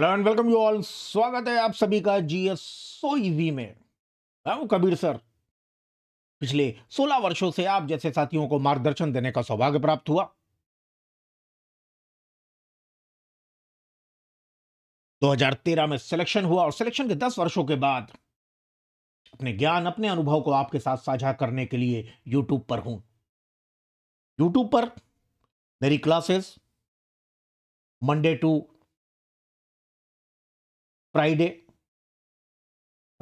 hello and welcome you all स्वागत है आप सभी का जी एस सो ईवी में मैं हूं कबीर सर पिछले 16 वर्षों से आप जैसे साथियों को मार्गदर्शन देने का सौभाग्य प्राप्त हुआ दो हजार तेरह में सिलेक्शन हुआ और सिलेक्शन के 10 वर्षों के बाद अपने ज्ञान अपने अनुभव को आपके साथ साझा करने के लिए यूट्यूब पर हूं यूट्यूब पर मेरी क्लासेस मंडे टू फ्राइडे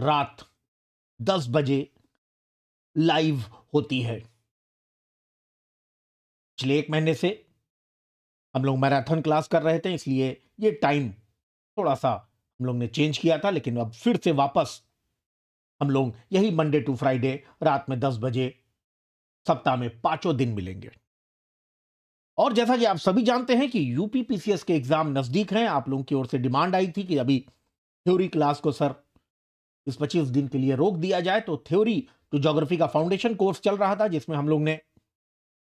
रात दस बजे लाइव होती है पिछले एक महीने से हम लोग मैराथन क्लास कर रहे थे इसलिए ये टाइम थोड़ा सा हम लोग ने चेंज किया था लेकिन अब फिर से वापस हम लोग यही मंडे टू फ्राइडे रात में दस बजे सप्ताह में पांचों दिन मिलेंगे और जैसा कि आप सभी जानते हैं कि यूपीपीसीएस के एग्जाम नजदीक हैं आप लोगों की ओर से डिमांड आई थी कि अभी थ्योरी क्लास को सर इस पच्चीस दिन के लिए रोक दिया जाए तो थ्योरी टू जोग्राफी का फाउंडेशन कोर्स चल रहा था जिसमें हम लोग ने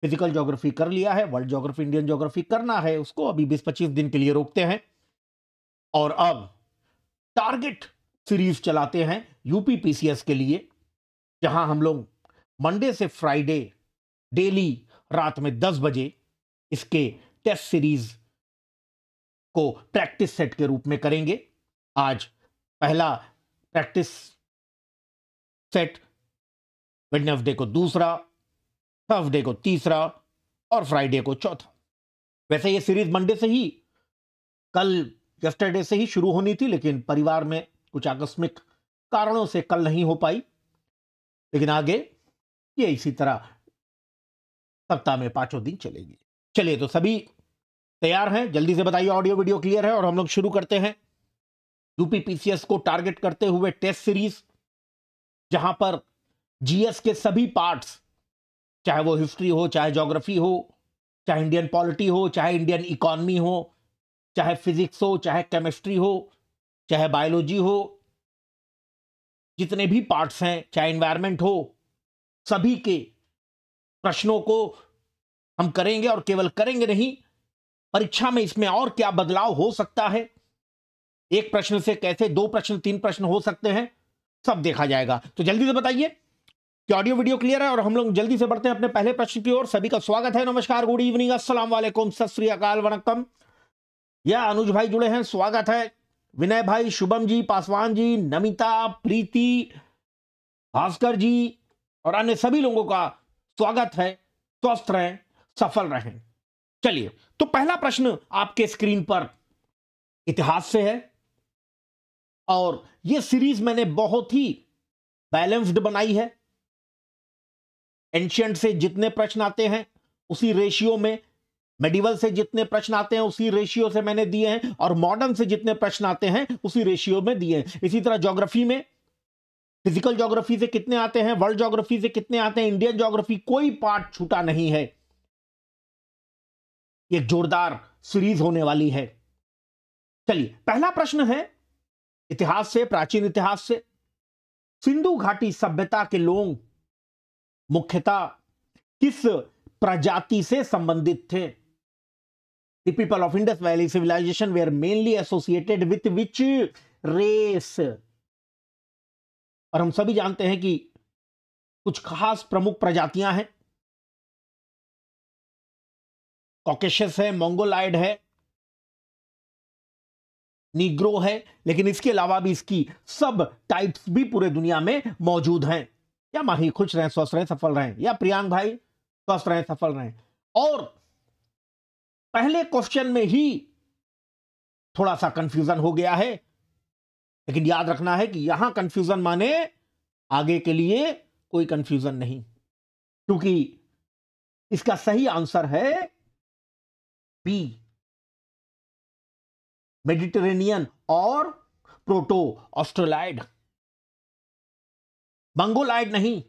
फिजिकल जोग्राफी कर लिया है वर्ल्ड जोग्राफी इंडियन जोग्राफी करना है उसको अभी बीस पच्चीस दिन के लिए रोकते हैं और अब टारगेट सीरीज चलाते हैं यूपी पीसीएस के लिए जहां हम लोग मंडे से फ्राइडे डेली रात में दस बजे इसके टेस्ट सीरीज को प्रैक्टिस सेट के रूप में करेंगे आज पहला प्रैक्टिस सेट वेडनेसडे को दूसरा थर्सडे को तीसरा और फ्राइडे को चौथा वैसे ये सीरीज मंडे से ही कल यस्टरडे से ही शुरू होनी थी लेकिन परिवार में कुछ आकस्मिक कारणों से कल नहीं हो पाई लेकिन आगे ये इसी तरह सप्ताह में पांचों दिन चलेगी चलिए तो सभी तैयार हैं जल्दी से बताइए ऑडियो वीडियो क्लियर है और हम लोग शुरू करते हैं यूपीपीसीएस को टारगेट करते हुए टेस्ट सीरीज जहां पर जीएस के सभी पार्ट्स चाहे वो हिस्ट्री हो चाहे जोग्राफी हो चाहे इंडियन पॉलिटी हो चाहे इंडियन इकोनमी हो चाहे फिजिक्स हो चाहे केमिस्ट्री हो चाहे बायोलॉजी हो जितने भी पार्ट्स हैं चाहे इन्वायरमेंट हो सभी के प्रश्नों को हम करेंगे और केवल करेंगे नहीं परीक्षा में इसमें और क्या बदलाव हो सकता है एक प्रश्न से कैसे दो प्रश्न तीन प्रश्न हो सकते हैं सब देखा जाएगा तो जल्दी से बताइए कि ऑडियो वीडियो क्लियर है और हम लोग जल्दी से बढ़ते हैं अपने पहले प्रश्न की ओर सभी का स्वागत है नमस्कार गुड इवनिंग असलम वालेकुम सत श्री अकाल वनकम यह अनुज भाई जुड़े हैं स्वागत है विनय भाई शुभम जी पासवान जी नमिता प्रीति भास्कर जी और अन्य सभी लोगों का स्वागत है स्वस्थ रहें सफल रहें चलिए तो पहला प्रश्न आपके स्क्रीन पर इतिहास से है और ये सीरीज मैंने बहुत ही बैलेंस्ड बनाई है एंशियंट से जितने प्रश्न आते हैं उसी रेशियो में मेडिवल से जितने प्रश्न आते हैं उसी रेशियो से मैंने दिए हैं और मॉडर्न से जितने प्रश्न आते हैं उसी रेशियो में दिए हैं इसी तरह ज्योग्राफी में फिजिकल ज्योग्राफी से कितने आते हैं वर्ल्ड ज्योग्राफी से कितने आते हैं इंडियन ज्योग्राफी कोई पार्ट छूटा नहीं है एक जोरदार सीरीज होने वाली है चलिए पहला प्रश्न है इतिहास से प्राचीन इतिहास से सिंधु घाटी सभ्यता के लोग मुख्यतः किस प्रजाति से संबंधित थे the people of Indus valley civilization we are mainly associated with which race और हम सभी जानते हैं कि कुछ खास प्रमुख प्रजातियां हैं कॉकेशस है मंगोलाइड है निग्रो है लेकिन इसके अलावा भी इसकी सब टाइप्स भी पूरे दुनिया में मौजूद हैं या माही खुश रहें स्वस्थ रहें सफल रहें या प्रियांक भाई स्वस्थ रहें सफल रहें और पहले क्वेश्चन में ही थोड़ा सा कंफ्यूजन हो गया है लेकिन याद रखना है कि यहां कंफ्यूजन माने आगे के लिए कोई कंफ्यूजन नहीं क्योंकि इसका सही आंसर है बी मेडिटेरेनियन और प्रोटो ऑस्ट्रोलाइड मंगोलाइड नहीं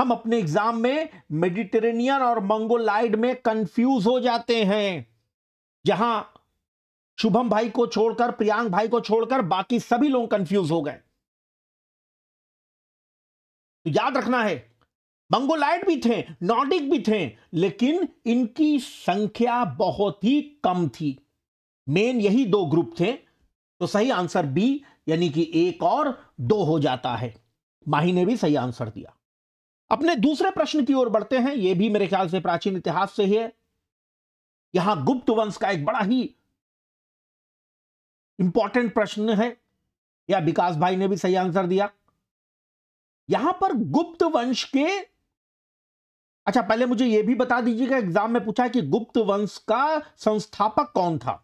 हम अपने एग्जाम में मेडिटेरेनियन और मंगोलाइड में कंफ्यूज हो जाते हैं जहां शुभम भाई को छोड़कर प्रियांक भाई को छोड़कर बाकी सभी लोग कंफ्यूज हो गए तो याद रखना है मंगोलाइड भी थे नॉर्डिक भी थे लेकिन इनकी संख्या बहुत ही कम थी मेन यही दो ग्रुप थे तो सही आंसर बी यानी कि एक और दो हो जाता है माही ने भी सही आंसर दिया अपने दूसरे प्रश्न की ओर बढ़ते हैं यह भी मेरे ख्याल से प्राचीन इतिहास से ही है यहां गुप्त वंश का एक बड़ा ही इंपॉर्टेंट प्रश्न है या विकास भाई ने भी सही आंसर दिया यहां पर गुप्त वंश के अच्छा पहले मुझे यह भी बता दीजिएगा एग्जाम में पूछा है कि गुप्त वंश का संस्थापक कौन था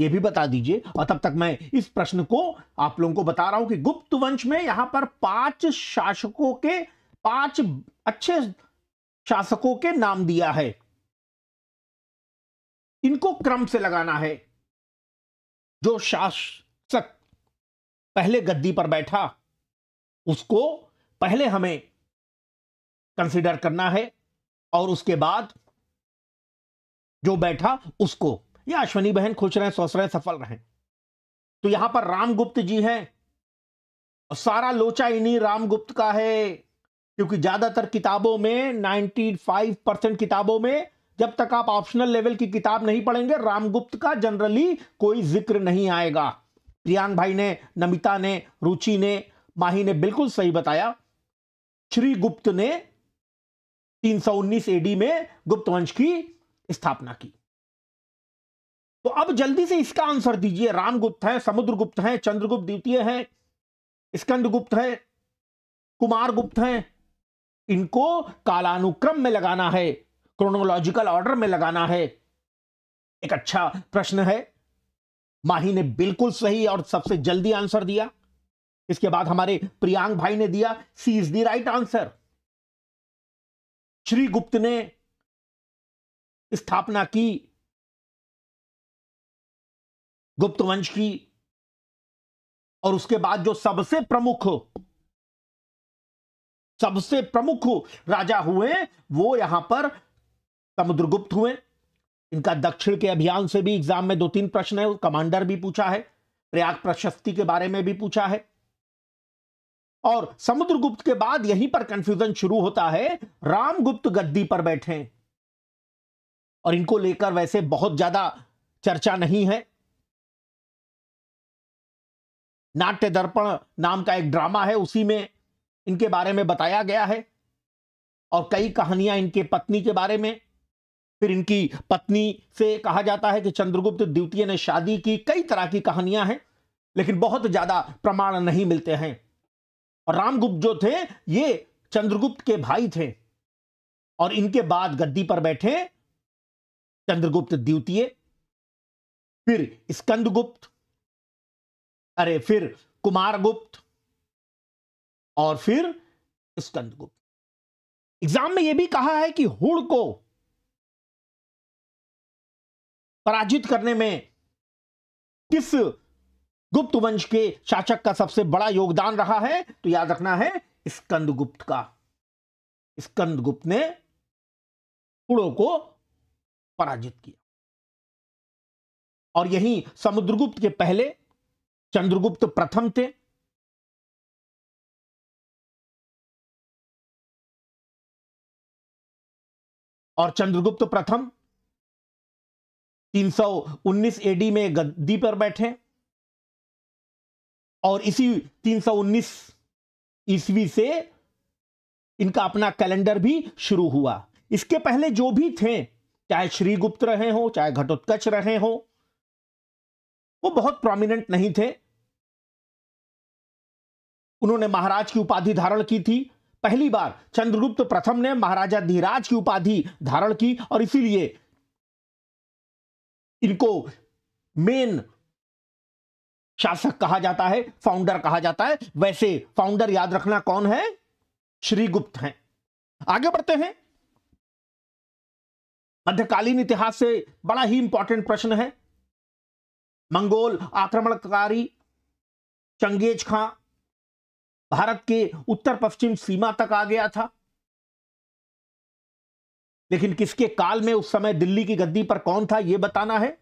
ये भी बता दीजिए और तब तक मैं इस प्रश्न को आप लोगों को बता रहा हूं कि गुप्त वंश में यहां पर पांच शासकों के पांच अच्छे शासकों के नाम दिया है इनको क्रम से लगाना है जो शासक पहले गद्दी पर बैठा उसको पहले हमें कंसिडर करना है और उसके बाद जो बैठा उसको या अश्वनी बहन खुश रहें स्वस्थ रहें सफल रहें तो यहां पर रामगुप्त जी हैं और सारा लोचा इन्हीं रामगुप्त का है क्योंकि ज्यादातर किताबों में 95 परसेंट किताबों में जब तक आप ऑप्शनल लेवल की किताब नहीं पढ़ेंगे रामगुप्त का जनरली कोई जिक्र नहीं आएगा प्रियांक भाई ने नमिता ने रुचि ने माही ने बिल्कुल सही बताया श्री गुप्त ने 319 एडी में गुप्त वंश की स्थापना की तो अब जल्दी से इसका आंसर दीजिए रामगुप्त है समुद्रगुप्त है चंद्रगुप्त द्वितीय है स्कंदगुप्त है कुमार गुप्त है इनको कालानुक्रम में लगाना है क्रोनोलॉजिकल ऑर्डर में लगाना है एक अच्छा प्रश्न है माही ने बिल्कुल सही और सबसे जल्दी आंसर दिया इसके बाद हमारे प्रियांक भाई ने दिया C is the right answer Shri Gupta ने स्थापना की गुप्त वंश की और उसके बाद जो सबसे प्रमुख सबसे प्रमुख राजा हुए वो यहां पर समुद्रगुप्त हुए इनका दक्षिण के अभियान से भी एग्जाम में दो तीन प्रश्न है कमांडर भी पूछा है प्रयाग प्रशस्ति के बारे में भी पूछा है और समुद्रगुप्त के बाद यहीं पर कंफ्यूजन शुरू होता है रामगुप्त गद्दी पर बैठे और इनको लेकर वैसे बहुत ज्यादा चर्चा नहीं है नाट्य दर्पण नाम का एक ड्रामा है उसी में इनके बारे में बताया गया है और कई कहानियां इनके पत्नी के बारे में फिर इनकी पत्नी से कहा जाता है कि चंद्रगुप्त द्वितीय ने शादी की कई तरह की कहानियां हैं लेकिन बहुत ज्यादा प्रमाण नहीं मिलते हैं और रामगुप्त जो थे ये चंद्रगुप्त के भाई थे और इनके बाद गद्दी पर बैठे चंद्रगुप्त द्वितीय फिर स्कंदगुप्त अरे फिर कुमार गुप्त और फिर स्कंद गुप्त एग्जाम में यह भी कहा है कि हुड़ को पराजित करने में किस गुप्त वंश के शासक का सबसे बड़ा योगदान रहा है तो याद रखना है स्कंद गुप्त का स्कंद गुप्त ने हुड़ों को पराजित किया और यही समुद्रगुप्त के पहले चंद्रगुप्त प्रथम थे और चंद्रगुप्त प्रथम 319 एडी में गद्दी पर बैठे और इसी 319 ईस्वी से इनका अपना कैलेंडर भी शुरू हुआ इसके पहले जो भी थे चाहे श्रीगुप्त रहे हो चाहे घटोत्कच रहे हो वो बहुत प्रोमिनेंट नहीं थे उन्होंने महाराज की उपाधि धारण की थी पहली बार चंद्रगुप्त प्रथम ने महाराजा धीराज की उपाधि धारण की और इसीलिए इनको मेन शासक कहा जाता है फाउंडर कहा जाता है वैसे फाउंडर याद रखना कौन है श्रीगुप्त हैं आगे बढ़ते हैं मध्यकालीन इतिहास से बड़ा ही इंपॉर्टेंट प्रश्न है मंगोल आक्रमणकारी चंगेज खां भारत के उत्तर पश्चिम सीमा तक आ गया था लेकिन किसके काल में उस समय दिल्ली की गद्दी पर कौन था यह बताना है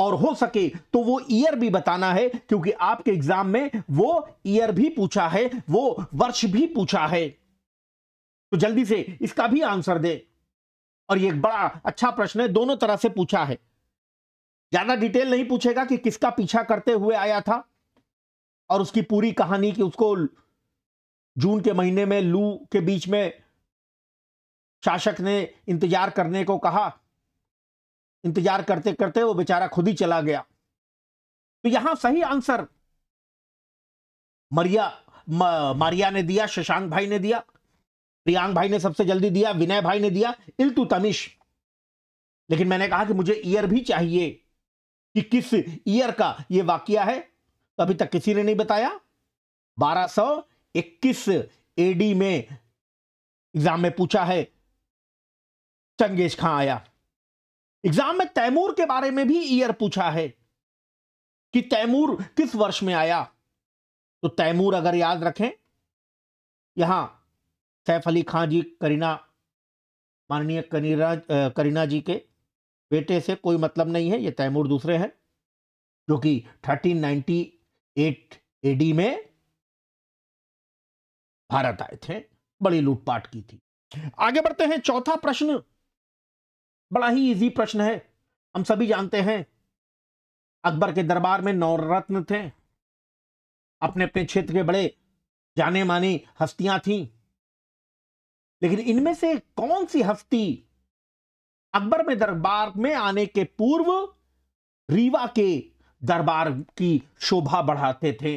और हो सके तो वो ईयर भी बताना है क्योंकि आपके एग्जाम में वो ईयर भी पूछा है वो वर्ष भी पूछा है तो जल्दी से इसका भी आंसर दे और ये एक बड़ा अच्छा प्रश्न है दोनों तरह से पूछा है ज्यादा डिटेल नहीं पूछेगा कि किसका पीछा करते हुए आया था और उसकी पूरी कहानी कि उसको जून के महीने में लू के बीच में शासक ने इंतजार करने को कहा इंतजार करते करते वो बेचारा खुद ही चला गया तो यहां सही आंसर मरिया म, मारिया ने दिया शशांक भाई ने दिया प्रियांक भाई ने सबसे जल्दी दिया विनय भाई ने दिया इल्तुतमिश लेकिन मैंने कहा कि मुझे ईयर भी चाहिए कि किस ईयर का यह वाक्य है तो अभी तक किसी ने नहीं बताया 1221 एडी में एग्जाम में पूछा है चंगेज खां आया एग्जाम में तैमूर के बारे में भी ईयर पूछा है कि तैमूर किस वर्ष में आया तो तैमूर अगर याद रखें यहां सैफ अली खां जी करीना माननीय करीना करीना जी के बेटे से कोई मतलब नहीं है ये तैमूर दूसरे हैं जो कि 1398 एडी में भारत आए थे बड़ी लूटपाट की थी आगे बढ़ते हैं चौथा प्रश्न बड़ा ही इजी प्रश्न है हम सभी जानते हैं अकबर के दरबार में नवरत्न थे अपने अपने क्षेत्र के बड़े जाने माने हस्तियां थीं लेकिन इनमें से कौन सी हस्ती अकबर में दरबार में आने के पूर्व रीवा के दरबार की शोभा बढ़ाते थे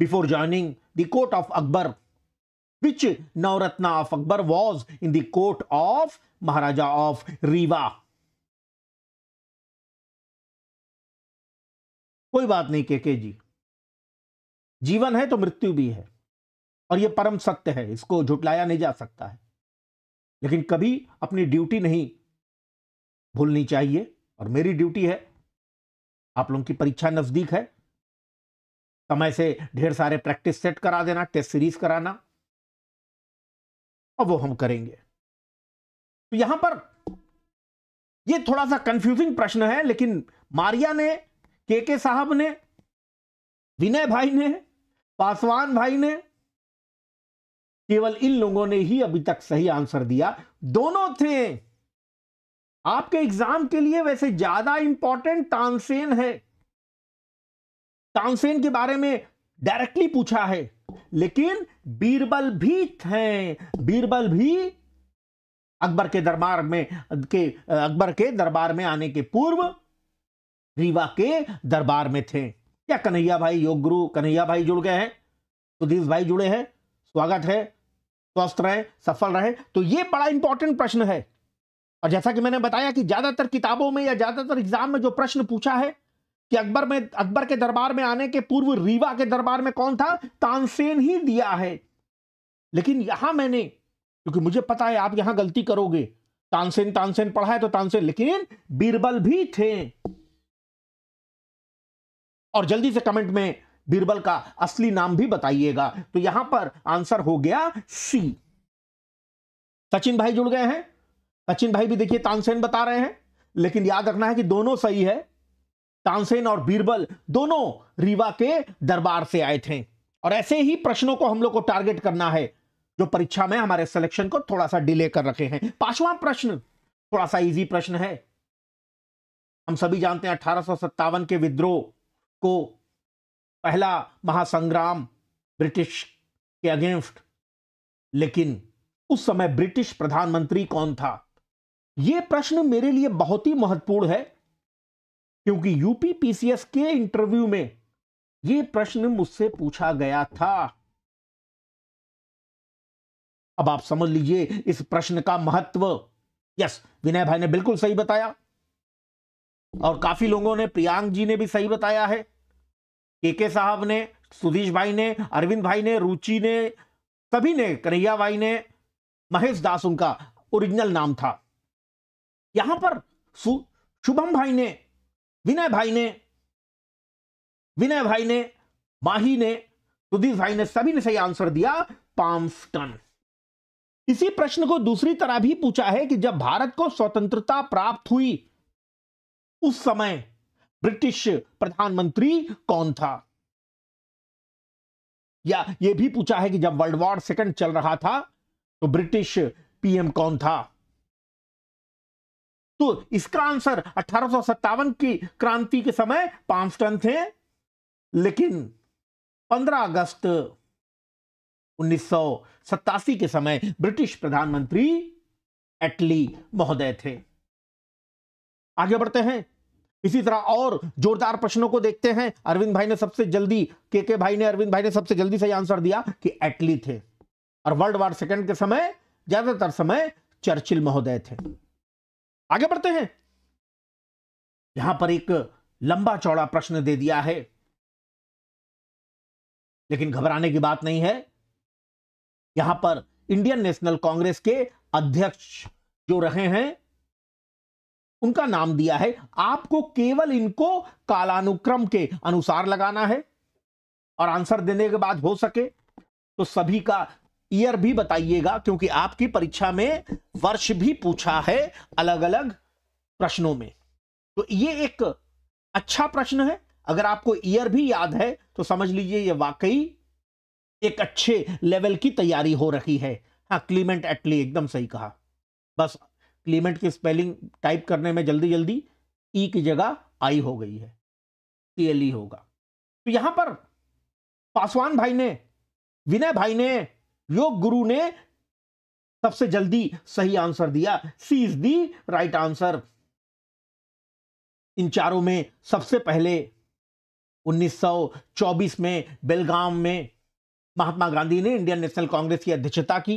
before joining the court of Akbar which Navratna of Akbar was in court of Maharaja of Rewa कोई बात नहीं के के जी जीवन है तो मृत्यु भी है और यह परम सत्य है इसको झुटलाया नहीं जा सकता है लेकिन कभी अपनी ड्यूटी नहीं भूलनी चाहिए और मेरी ड्यूटी है आप लोगों की परीक्षा नज़दीक है समय से ढेर सारे प्रैक्टिस सेट करा देना टेस्ट सीरीज कराना और वो हम करेंगे तो यहां पर ये थोड़ा सा कंफ्यूजिंग प्रश्न है लेकिन मारिया ने के के साहब ने विनय भाई ने पासवान भाई ने केवल इन लोगों ने ही अभी तक सही आंसर दिया दोनों थे आपके एग्जाम के लिए वैसे ज्यादा इंपॉर्टेंट तानसेन है तानसेन के बारे में डायरेक्टली पूछा है लेकिन बीरबल भी थे बीरबल भी अकबर के दरबार में के अकबर के दरबार में आने के पूर्व रीवा के दरबार में थे क्या कन्हैया भाई योग गुरु कन्हैया भाई जुड़ गए हैं सुधीश भाई जुड़े हैं स्वागत है स्वस्थ रहे सफल रहे तो ये बड़ा इंपॉर्टेंट प्रश्न है और जैसा कि मैंने बताया कि ज्यादातर किताबों में या ज्यादातर एग्जाम में जो प्रश्न पूछा है कि अकबर में अकबर के दरबार में आने के पूर्व रीवा के दरबार में कौन था तानसेन ही दिया है लेकिन यहां मैंने क्योंकि मुझे पता है आप यहां गलती करोगे तानसेन तानसेन पढ़ा है तो तानसेन लेकिन बीरबल भी थे और जल्दी से कमेंट में बीरबल का असली नाम भी बताइएगा तो यहां पर आंसर हो गया सी सचिन भाई जुड़ गए हैं सचिन भाई भी देखिए तानसेन बता रहे हैं लेकिन याद रखना है कि दोनों सही है तानसेन और बीरबल दोनों रीवा के दरबार से आए थे और ऐसे ही प्रश्नों को हम लोग को टारगेट करना है जो परीक्षा में हमारे सिलेक्शन को थोड़ा सा डिले कर रखे हैं पांचवा प्रश्न थोड़ा सा इजी प्रश्न है हम सभी जानते हैं अठारह के विद्रोह को पहला महासंग्राम ब्रिटिश के अगेंस्ट लेकिन उस समय ब्रिटिश प्रधानमंत्री कौन था यह प्रश्न मेरे लिए बहुत ही महत्वपूर्ण है क्योंकि यूपी पीसीएस के इंटरव्यू में यह प्रश्न मुझसे पूछा गया था अब आप समझ लीजिए इस प्रश्न का महत्व यस विनय भाई ने बिल्कुल सही बताया और काफी लोगों ने प्रियांक जी ने भी सही बताया है के के साहब ने सुधीश भाई ने अरविंद भाई ने रुचि ने सभी ने कन्हैया भाई ने महेश दास उनका ओरिजिनल नाम था यहां पर शुभम भाई ने विनय भाई ने विनय भाई ने माही ने सुधीर भाई ने सभी ने सही आंसर दिया पाम्स्टन इसी प्रश्न को दूसरी तरह भी पूछा है कि जब भारत को स्वतंत्रता प्राप्त हुई उस समय ब्रिटिश प्रधानमंत्री कौन था या यह भी पूछा है कि जब वर्ल्ड वॉर सेकंड चल रहा था तो ब्रिटिश पीएम कौन था तो इसका आंसर अठारह की क्रांति के समय टन थे लेकिन 15 अगस्त उन्नीस के समय ब्रिटिश प्रधानमंत्री एटली महोदय थे आगे बढ़ते हैं इसी तरह और जोरदार प्रश्नों को देखते हैं अरविंद भाई ने सबसे जल्दी के के भाई ने अरविंद भाई ने सबसे जल्दी सही आंसर दिया कि एटली थे और वर्ल्ड वार सेकेंड के समय ज्यादातर समय चर्चिल महोदय थे आगे बढ़ते हैं यहां पर एक लंबा चौड़ा प्रश्न दे दिया है लेकिन घबराने की बात नहीं है यहां पर इंडियन नेशनल कांग्रेस के अध्यक्ष जो रहे हैं उनका नाम दिया है आपको केवल इनको कालानुक्रम के अनुसार लगाना है और आंसर देने के बाद हो सके तो सभी का ईयर भी बताइएगा क्योंकि आपकी परीक्षा में वर्ष भी पूछा है अलग अलग प्रश्नों में तो ये एक अच्छा प्रश्न है अगर आपको ईयर भी याद है तो समझ लीजिए ये वाकई एक अच्छे लेवल की तैयारी हो रही है हाँ क्लीमेंट एटली एकदम सही कहा बस क्लीमेंट की स्पेलिंग टाइप करने में जल्दी जल्दी ई की जगह आई हो गई है टी एल ई होगा तो यहां पर पासवान भाई ने विनय भाई ने योग गुरु ने सबसे जल्दी सही आंसर दिया C is the right answer इन चारों में सबसे पहले 1924 में बेलगाम में महात्मा गांधी ने इंडियन नेशनल कांग्रेस की अध्यक्षता की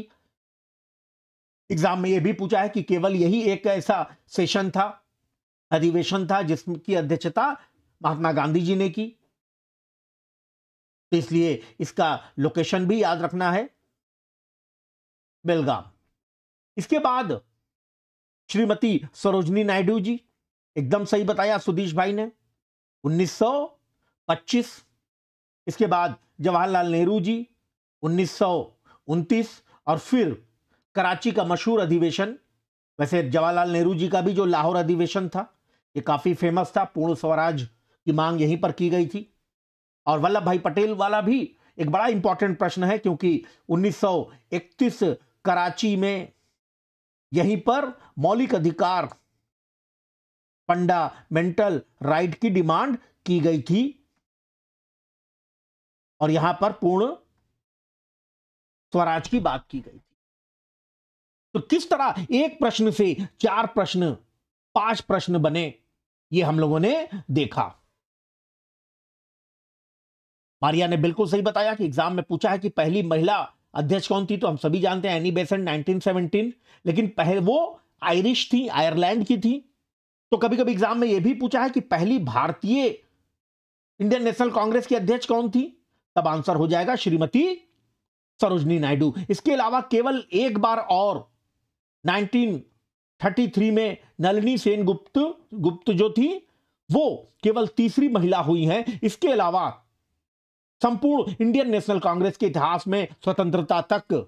एग्जाम में यह भी पूछा है कि केवल यही एक ऐसा सेशन था अधिवेशन था जिसकी अध्यक्षता महात्मा गांधी जी ने की तो इसलिए इसका लोकेशन भी याद रखना है बेलगाम इसके बाद श्रीमती सरोजनी नायडू जी एकदम सही बताया सुधीश भाई ने 1925 इसके बाद जवाहरलाल नेहरू जी उन्नीस और फिर कराची का मशहूर अधिवेशन वैसे जवाहरलाल नेहरू जी का भी जो लाहौर अधिवेशन था ये काफ़ी फेमस था पूर्ण स्वराज की मांग यहीं पर की गई थी और वल्लभ भाई पटेल वाला भी एक बड़ा इंपॉर्टेंट प्रश्न है क्योंकि 1931 कराची में यहीं पर मौलिक अधिकार फंडामेंटल राइट की डिमांड की गई थी और यहां पर पूर्ण स्वराज की बात की गई थी तो किस तरह एक प्रश्न से चार प्रश्न पांच प्रश्न बने ये हम लोगों ने देखा मारिया ने बिल्कुल सही बताया कि एग्जाम में पूछा है कि पहली महिला अध्यक्ष कौन थी तो हम सभी जानते हैं एनी बेसेंट 1917 लेकिन पहले वो आयरिश थी आयरलैंड की थी तो कभी कभी एग्जाम में यह भी पूछा है कि पहली भारतीय इंडियन नेशनल कांग्रेस की अध्यक्ष कौन थी तब आंसर हो जाएगा श्रीमती सरोजनी नायडू इसके अलावा केवल एक बार और 1933 में नलिनी सेन गुप्त गुप्त जो थी वो केवल तीसरी महिला हुई हैं इसके अलावा संपूर्ण इंडियन नेशनल कांग्रेस के इतिहास में स्वतंत्रता तक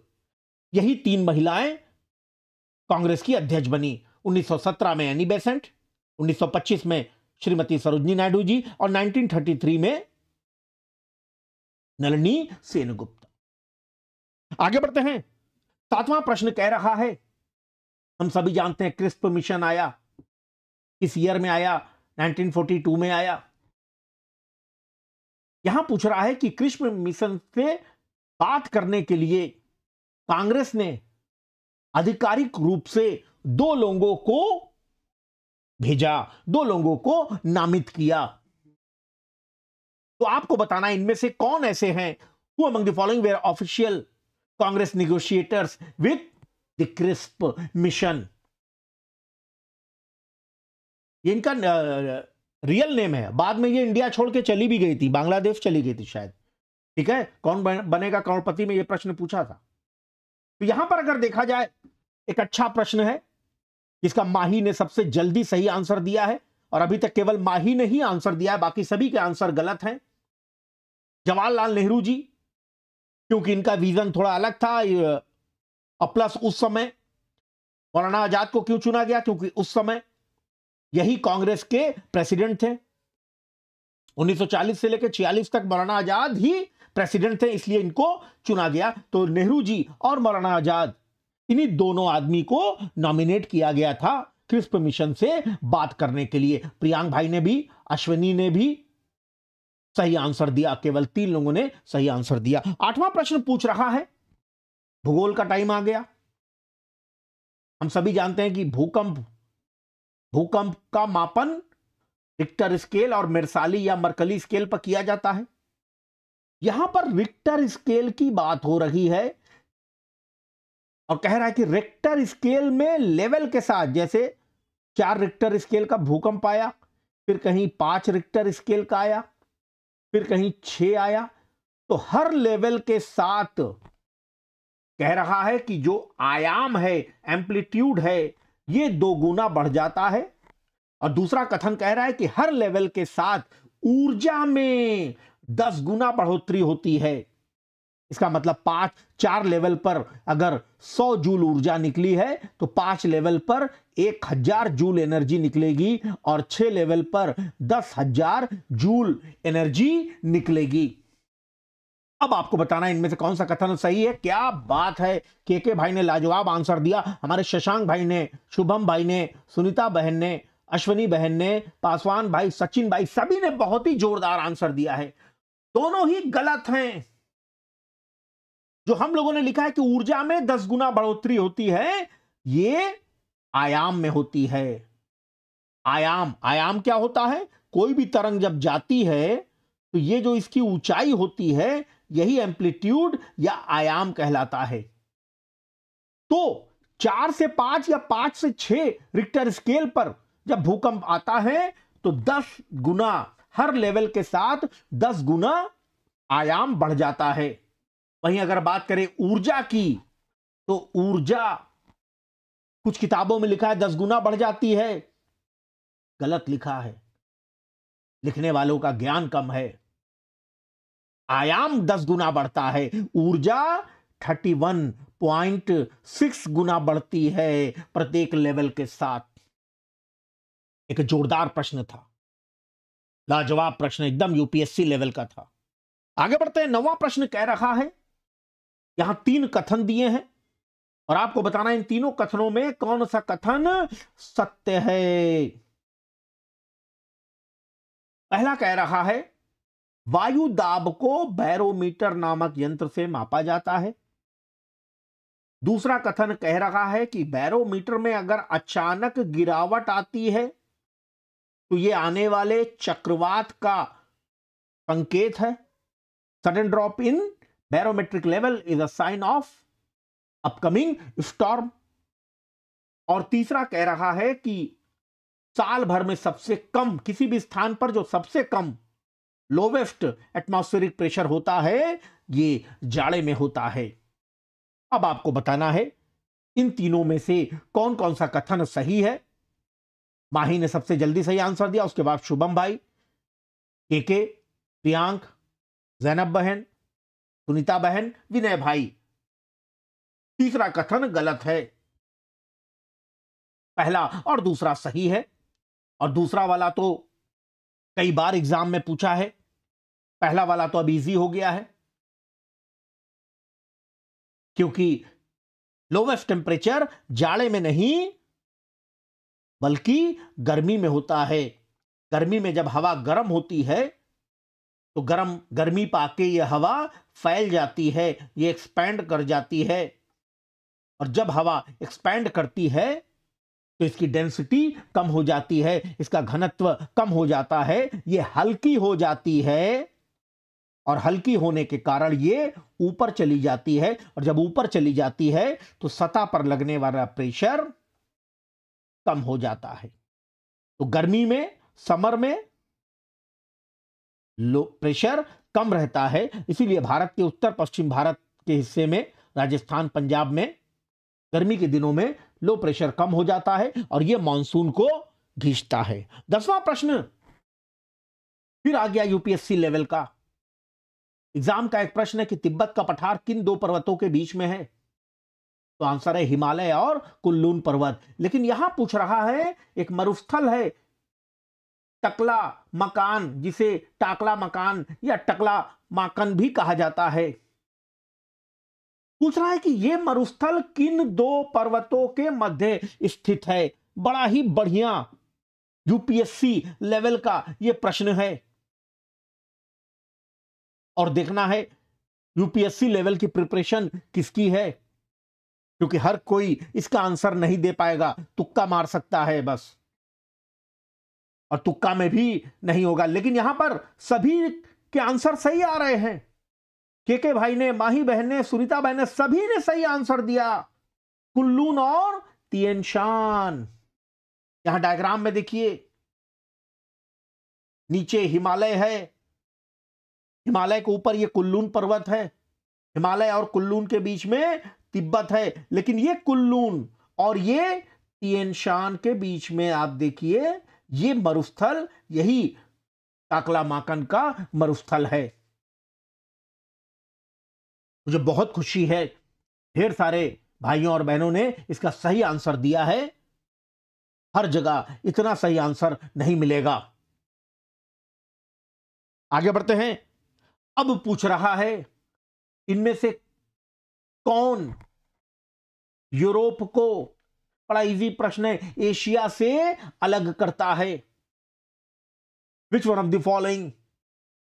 यही तीन महिलाएं कांग्रेस की अध्यक्ष बनी 1917 में एनी बेसेंट 1925 में श्रीमती सरोजनी नायडू जी और 1933 में नलनी सेनगुप्ता आगे बढ़ते हैं सातवां प्रश्न कह रहा है हम सभी जानते हैं क्रिस्प मिशन आया किस ईयर में आया 1942 में आया यहां पूछ रहा है कि कृष्ण मिशन से बात करने के लिए कांग्रेस ने आधिकारिक रूप से दो लोगों को भेजा दो लोगों को नामित किया तो आपको बताना इनमें से कौन ऐसे हैं who among the following were official Congress negotiators with the Cripps mission इनका रियल नेम है बाद में ये इंडिया छोड़ के चली भी गई थी बांग्लादेश चली गई थी शायद ठीक है कौन बनेगा करोड़पति में ये प्रश्न पूछा था तो यहां पर अगर देखा जाए एक अच्छा प्रश्न है जिसका माही ने सबसे जल्दी सही आंसर दिया है और अभी तक केवल माही ने ही आंसर दिया है बाकी सभी के आंसर गलत हैं जवाहरलाल नेहरू जी क्योंकि इनका विजन थोड़ा अलग था प्लस उस समय मौलाना आजाद को क्यों चुना गया क्योंकि उस समय यही कांग्रेस के प्रेसिडेंट थे 1940 से लेकर 46 तक मौलाना आजाद ही प्रेसिडेंट थे इसलिए इनको चुना गया तो नेहरू जी और मौलाना आजाद इन्हीं दोनों आदमी को नॉमिनेट किया गया था क्रिस्प मिशन से बात करने के लिए प्रियांक भाई ने भी अश्विनी ने भी सही आंसर दिया केवल तीन लोगों ने सही आंसर दिया आठवां प्रश्न पूछ रहा है भूगोल का टाइम आ गया हम सभी जानते हैं कि भूकंप भूकंप का मापन रिक्टर स्केल और मिर्साली या मरकली स्केल पर किया जाता है यहां पर रिक्टर स्केल की बात हो रही है और कह रहा है कि रिक्टर स्केल में लेवल के साथ जैसे चार रिक्टर स्केल का भूकंप आया फिर कहीं पांच रिक्टर स्केल का आया फिर कहीं छ आया तो हर लेवल के साथ कह रहा है कि जो आयाम है एम्पलीट्यूड है ये दो गुना बढ़ जाता है और दूसरा कथन कह रहा है कि हर लेवल के साथ ऊर्जा में दस गुना बढ़ोतरी होती है इसका मतलब पांच चार लेवल पर अगर सौ जूल ऊर्जा निकली है तो पांच लेवल पर एक हजार जूल एनर्जी निकलेगी और छह लेवल पर दस हजार जूल एनर्जी निकलेगी अब आपको बताना इनमें से कौन सा कथन सही है क्या बात है के के भाई ने लाजवाब आंसर दिया हमारे शशांक भाई ने शुभम भाई ने सुनीता बहन ने अश्वनी बहन ने पासवान भाई सचिन भाई सभी ने बहुत ही जोरदार आंसर दिया है दोनों ही गलत हैं जो हम लोगों ने लिखा है कि ऊर्जा में दस गुना बढ़ोतरी होती है ये आयाम में होती है आयाम आयाम क्या होता है कोई भी तरंग जब जाती है तो ये जो इसकी ऊंचाई होती है यही एम्पलीट्यूड या आयाम कहलाता है तो चार से पांच या पांच से छह रिक्टर स्केल पर जब भूकंप आता है तो दस गुना हर लेवल के साथ दस गुना आयाम बढ़ जाता है वहीं अगर बात करें ऊर्जा की तो ऊर्जा कुछ किताबों में लिखा है दस गुना बढ़ जाती है गलत लिखा है लिखने वालों का ज्ञान कम है आयाम दस गुना बढ़ता है ऊर्जा थर्टी वन पॉइंट सिक्स गुना बढ़ती है प्रत्येक लेवल के साथ एक जोरदार प्रश्न था लाजवाब प्रश्न एकदम यूपीएससी लेवल का था आगे बढ़ते हैं नवा प्रश्न कह रहा है यहां तीन कथन दिए हैं और आपको बताना इन तीनों कथनों में कौन सा कथन सत्य है पहला कह रहा है वायु दाब को बैरोमीटर नामक यंत्र से मापा जाता है दूसरा कथन कह रहा है कि बैरोमीटर में अगर अचानक गिरावट आती है तो यह आने वाले चक्रवात का संकेत है sudden drop in barometric level is a sign of upcoming storm और तीसरा कह रहा है कि साल भर में सबसे कम किसी भी स्थान पर जो सबसे कम लोवेस्ट एटमॉस्फेरिक प्रेशर होता है ये जाड़े में होता है अब आपको बताना है इन तीनों में से कौन कौन सा कथन सही है माही ने सबसे जल्दी सही आंसर दिया उसके बाद शुभम भाई के के प्रियांक जैनब बहन सुनीता बहन विनय भाई तीसरा कथन गलत है पहला और दूसरा सही है और दूसरा वाला तो कई बार एग्जाम में पूछा है पहला वाला तो अब इजी हो गया है क्योंकि लोवेस्ट टेम्परेचर जाड़े में नहीं बल्कि गर्मी में होता है गर्मी में जब हवा गर्म होती है तो गर्म गर्मी पाके ये हवा फैल जाती है ये एक्सपैंड कर जाती है और जब हवा एक्सपैंड करती है तो इसकी डेंसिटी कम हो जाती है इसका घनत्व कम हो जाता है ये हल्की हो जाती है और हल्की होने के कारण ये ऊपर चली जाती है और जब ऊपर चली जाती है तो सतह पर लगने वाला प्रेशर कम हो जाता है तो गर्मी में समर में लो प्रेशर कम रहता है इसीलिए भारत के उत्तर पश्चिम भारत के हिस्से में राजस्थान पंजाब में गर्मी के दिनों में लो प्रेशर कम हो जाता है और यह मानसून को घींचता है दसवां प्रश्न फिर आ गया यूपीएससी लेवल का एग्जाम का एक प्रश्न है कि तिब्बत का पठार किन दो पर्वतों के बीच में है तो आंसर है हिमालय और कुल्लून पर्वत लेकिन यहां पूछ रहा है एक मरुस्थल है टकला मकान जिसे टाकला मकान या टकला माकन भी कहा जाता है पूछ रहा है कि यह मरुस्थल किन दो पर्वतों के मध्य स्थित है बड़ा ही बढ़िया यूपीएससी लेवल का यह प्रश्न है और देखना है यूपीएससी लेवल की प्रिपरेशन किसकी है क्योंकि हर कोई इसका आंसर नहीं दे पाएगा तुक्का मार सकता है बस और तुक्का में भी नहीं होगा लेकिन यहां पर सभी के आंसर सही आ रहे हैं के के भाई ने माही बहन ने सुनीता बहन ने सभी ने सही आंसर दिया कुल्लून और तियनशान शान यहां डायग्राम में देखिए नीचे हिमालय है हिमालय के ऊपर ये कुल्लून पर्वत है हिमालय और कुल्लून के बीच में तिब्बत है लेकिन ये कुल्लून और ये तियनशान शान के बीच में आप देखिए ये मरुस्थल यही काकला माकन का मरुस्थल है मुझे बहुत खुशी है ढेर सारे भाइयों और बहनों ने इसका सही आंसर दिया है हर जगह इतना सही आंसर नहीं मिलेगा आगे बढ़ते हैं अब पूछ रहा है इनमें से कौन यूरोप को बड़ा इजी प्रश्न है एशिया से अलग करता है which one of the following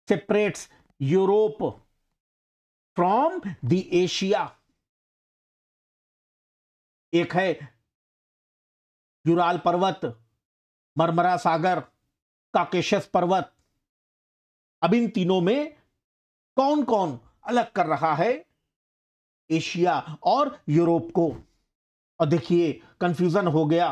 separates Europe from the Asia एक है जुराल पर्वत मरमरा सागर काकेशस पर्वत अब इन तीनों में कौन कौन अलग कर रहा है एशिया और यूरोप को और देखिए कंफ्यूजन हो गया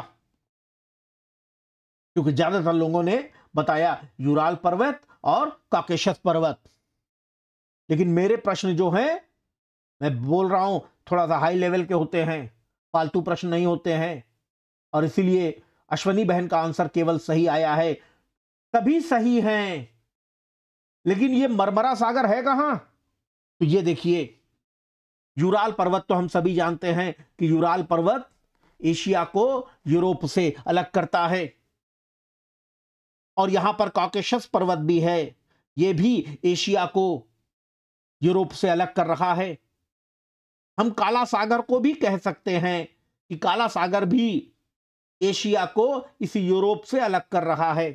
क्योंकि ज्यादातर लोगों ने बताया यूराल पर्वत और काकेशस पर्वत लेकिन मेरे प्रश्न जो हैं मैं बोल रहा हूं थोड़ा सा हाई लेवल के होते हैं फालतू प्रश्न नहीं होते हैं और इसीलिए अश्वनी बहन का आंसर केवल सही आया है सभी सही है लेकिन ये मरमरा सागर है कहां तो ये देखिए यूराल पर्वत तो हम सभी जानते हैं कि यूराल पर्वत एशिया को यूरोप से अलग करता है और यहां पर कॉकेशस पर्वत भी है ये भी एशिया को यूरोप से अलग कर रहा है हम काला सागर को भी कह सकते हैं कि काला सागर भी एशिया को इसी यूरोप से अलग कर रहा है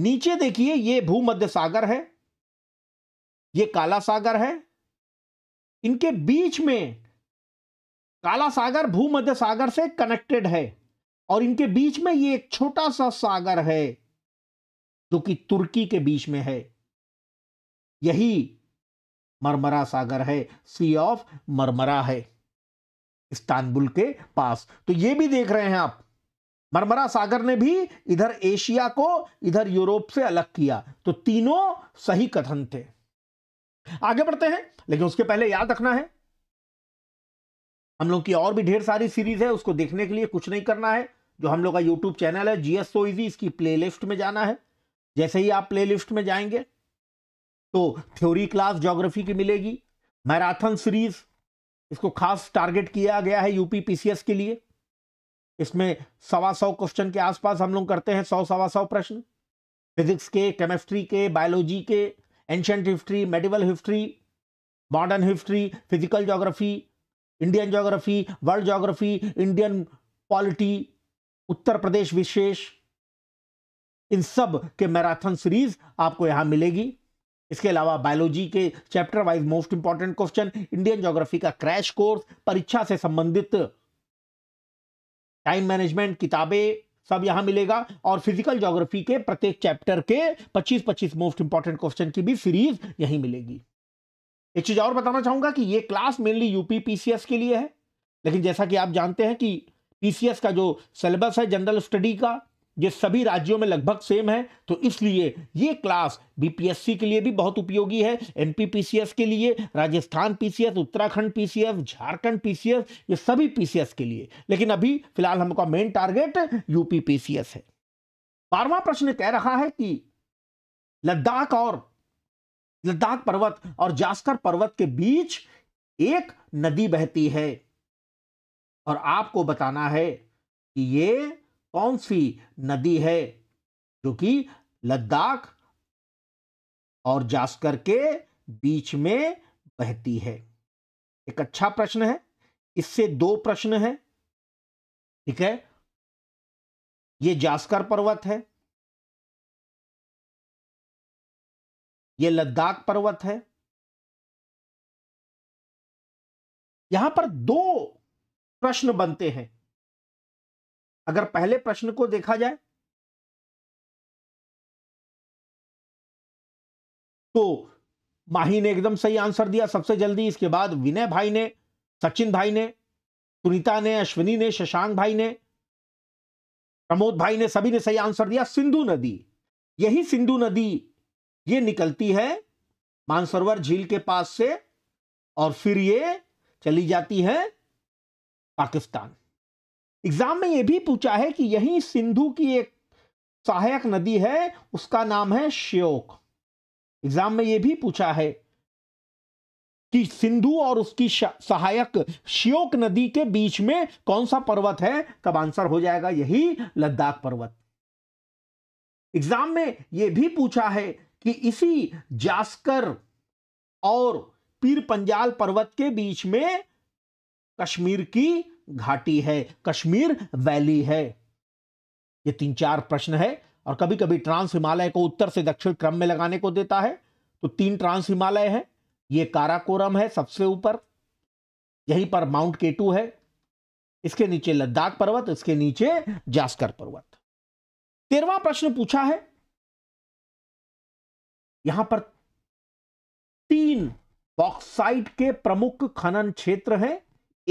नीचे देखिए ये भूमध्य सागर है ये काला सागर है इनके बीच में काला सागर भूमध्य सागर से कनेक्टेड है और इनके बीच में ये एक छोटा सा सागर है जो कि तुर्की के बीच में है यही मरमरा सागर है सी ऑफ मरमरा है इस्तानबुल के पास तो ये भी देख रहे हैं आप मरमरा सागर ने भी इधर एशिया को इधर यूरोप से अलग किया तो तीनों सही कथन थे आगे बढ़ते हैं लेकिन उसके पहले याद रखना है हम लोग की और भी ढेर सारी सीरीज है उसको देखने के लिए कुछ नहीं करना है जो हम लोग का यूट्यूब चैनल है जीएस सो इजी इसकी प्लेलिस्ट में जाना है जैसे ही आप प्लेलिस्ट में जाएंगे तो थ्योरी क्लास ज्योग्राफी की मिलेगी मैराथन सीरीज इसको खास टारगेट किया गया है यूपी पीसीएस के लिए इसमें सवा सौ क्वेश्चन के आसपास हम लोग करते हैं सौ सवा सौ प्रश्न फिजिक्स के केमिस्ट्री के बायोलॉजी के ancient history medieval history modern history physical geography Indian geography world geography Indian polity Uttar Pradesh विशेष इन सब के मैराथन सीरीज आपको यहाँ मिलेगी इसके अलावा बायोलॉजी के chapter wise most important question Indian geography का क्रैश कोर्स परीक्षा से संबंधित टाइम मैनेजमेंट किताबें सब यहां मिलेगा और फिजिकल ज्योग्राफी के प्रत्येक चैप्टर के 25-25 मोस्ट इंपॉर्टेंट क्वेश्चन की भी सीरीज यहीं मिलेगी एक चीज और बताना चाहूंगा कि ये क्लास मेनली यूपी पीसीएस के लिए है लेकिन जैसा कि आप जानते हैं कि पीसीएस का जो सिलेबस है जनरल स्टडी का ये सभी राज्यों में लगभग सेम है तो इसलिए ये क्लास बीपीएससी के लिए भी बहुत उपयोगी है एनपीपीसीएस के लिए Rajasthan PCS Uttarakhand PCS Jharkhand PCS ये सभी पीसीएस के लिए लेकिन अभी फिलहाल हमको मेन टारगेट यूपी पीसीएस है बारवा प्रश्न कह रहा है कि लद्दाख और लद्दाख पर्वत और जास्कर पर्वत के बीच एक नदी बहती है और आपको बताना है कि ये कौन सी नदी है जो कि लद्दाख और जास्कर के बीच में बहती है एक अच्छा प्रश्न है इससे दो प्रश्न है ठीक है ये जास्कर पर्वत है ये लद्दाख पर्वत है यहां पर दो प्रश्न बनते हैं अगर पहले प्रश्न को देखा जाए तो माही ने एकदम सही आंसर दिया सबसे जल्दी इसके बाद विनय भाई ने सचिन भाई ने सुनीता ने अश्विनी ने शशांक भाई ने प्रमोद भाई ने सभी ने सही आंसर दिया सिंधु नदी यही सिंधु नदी ये निकलती है मानसरोवर झील के पास से और फिर ये चली जाती है पाकिस्तान एग्जाम में यह भी पूछा है कि यही सिंधु की एक सहायक नदी है उसका नाम है श्योक एग्जाम में यह भी पूछा है कि सिंधु और उसकी सहायक श्योक नदी के बीच में कौन सा पर्वत है तब आंसर हो जाएगा यही लद्दाख पर्वत एग्जाम में यह भी पूछा है कि इसी जास्कर और पीर पंजाल पर्वत के बीच में कश्मीर की घाटी है कश्मीर वैली है ये तीन चार प्रश्न है और कभी कभी ट्रांस हिमालय को उत्तर से दक्षिण क्रम में लगाने को देता है तो तीन ट्रांस हिमालय है ये काराकोरम है सबसे ऊपर यहीं पर माउंट केटू है इसके नीचे लद्दाख पर्वत इसके नीचे जास्कर पर्वत तेरवा प्रश्न पूछा है यहां पर तीन बॉक्साइट के प्रमुख खनन क्षेत्र हैं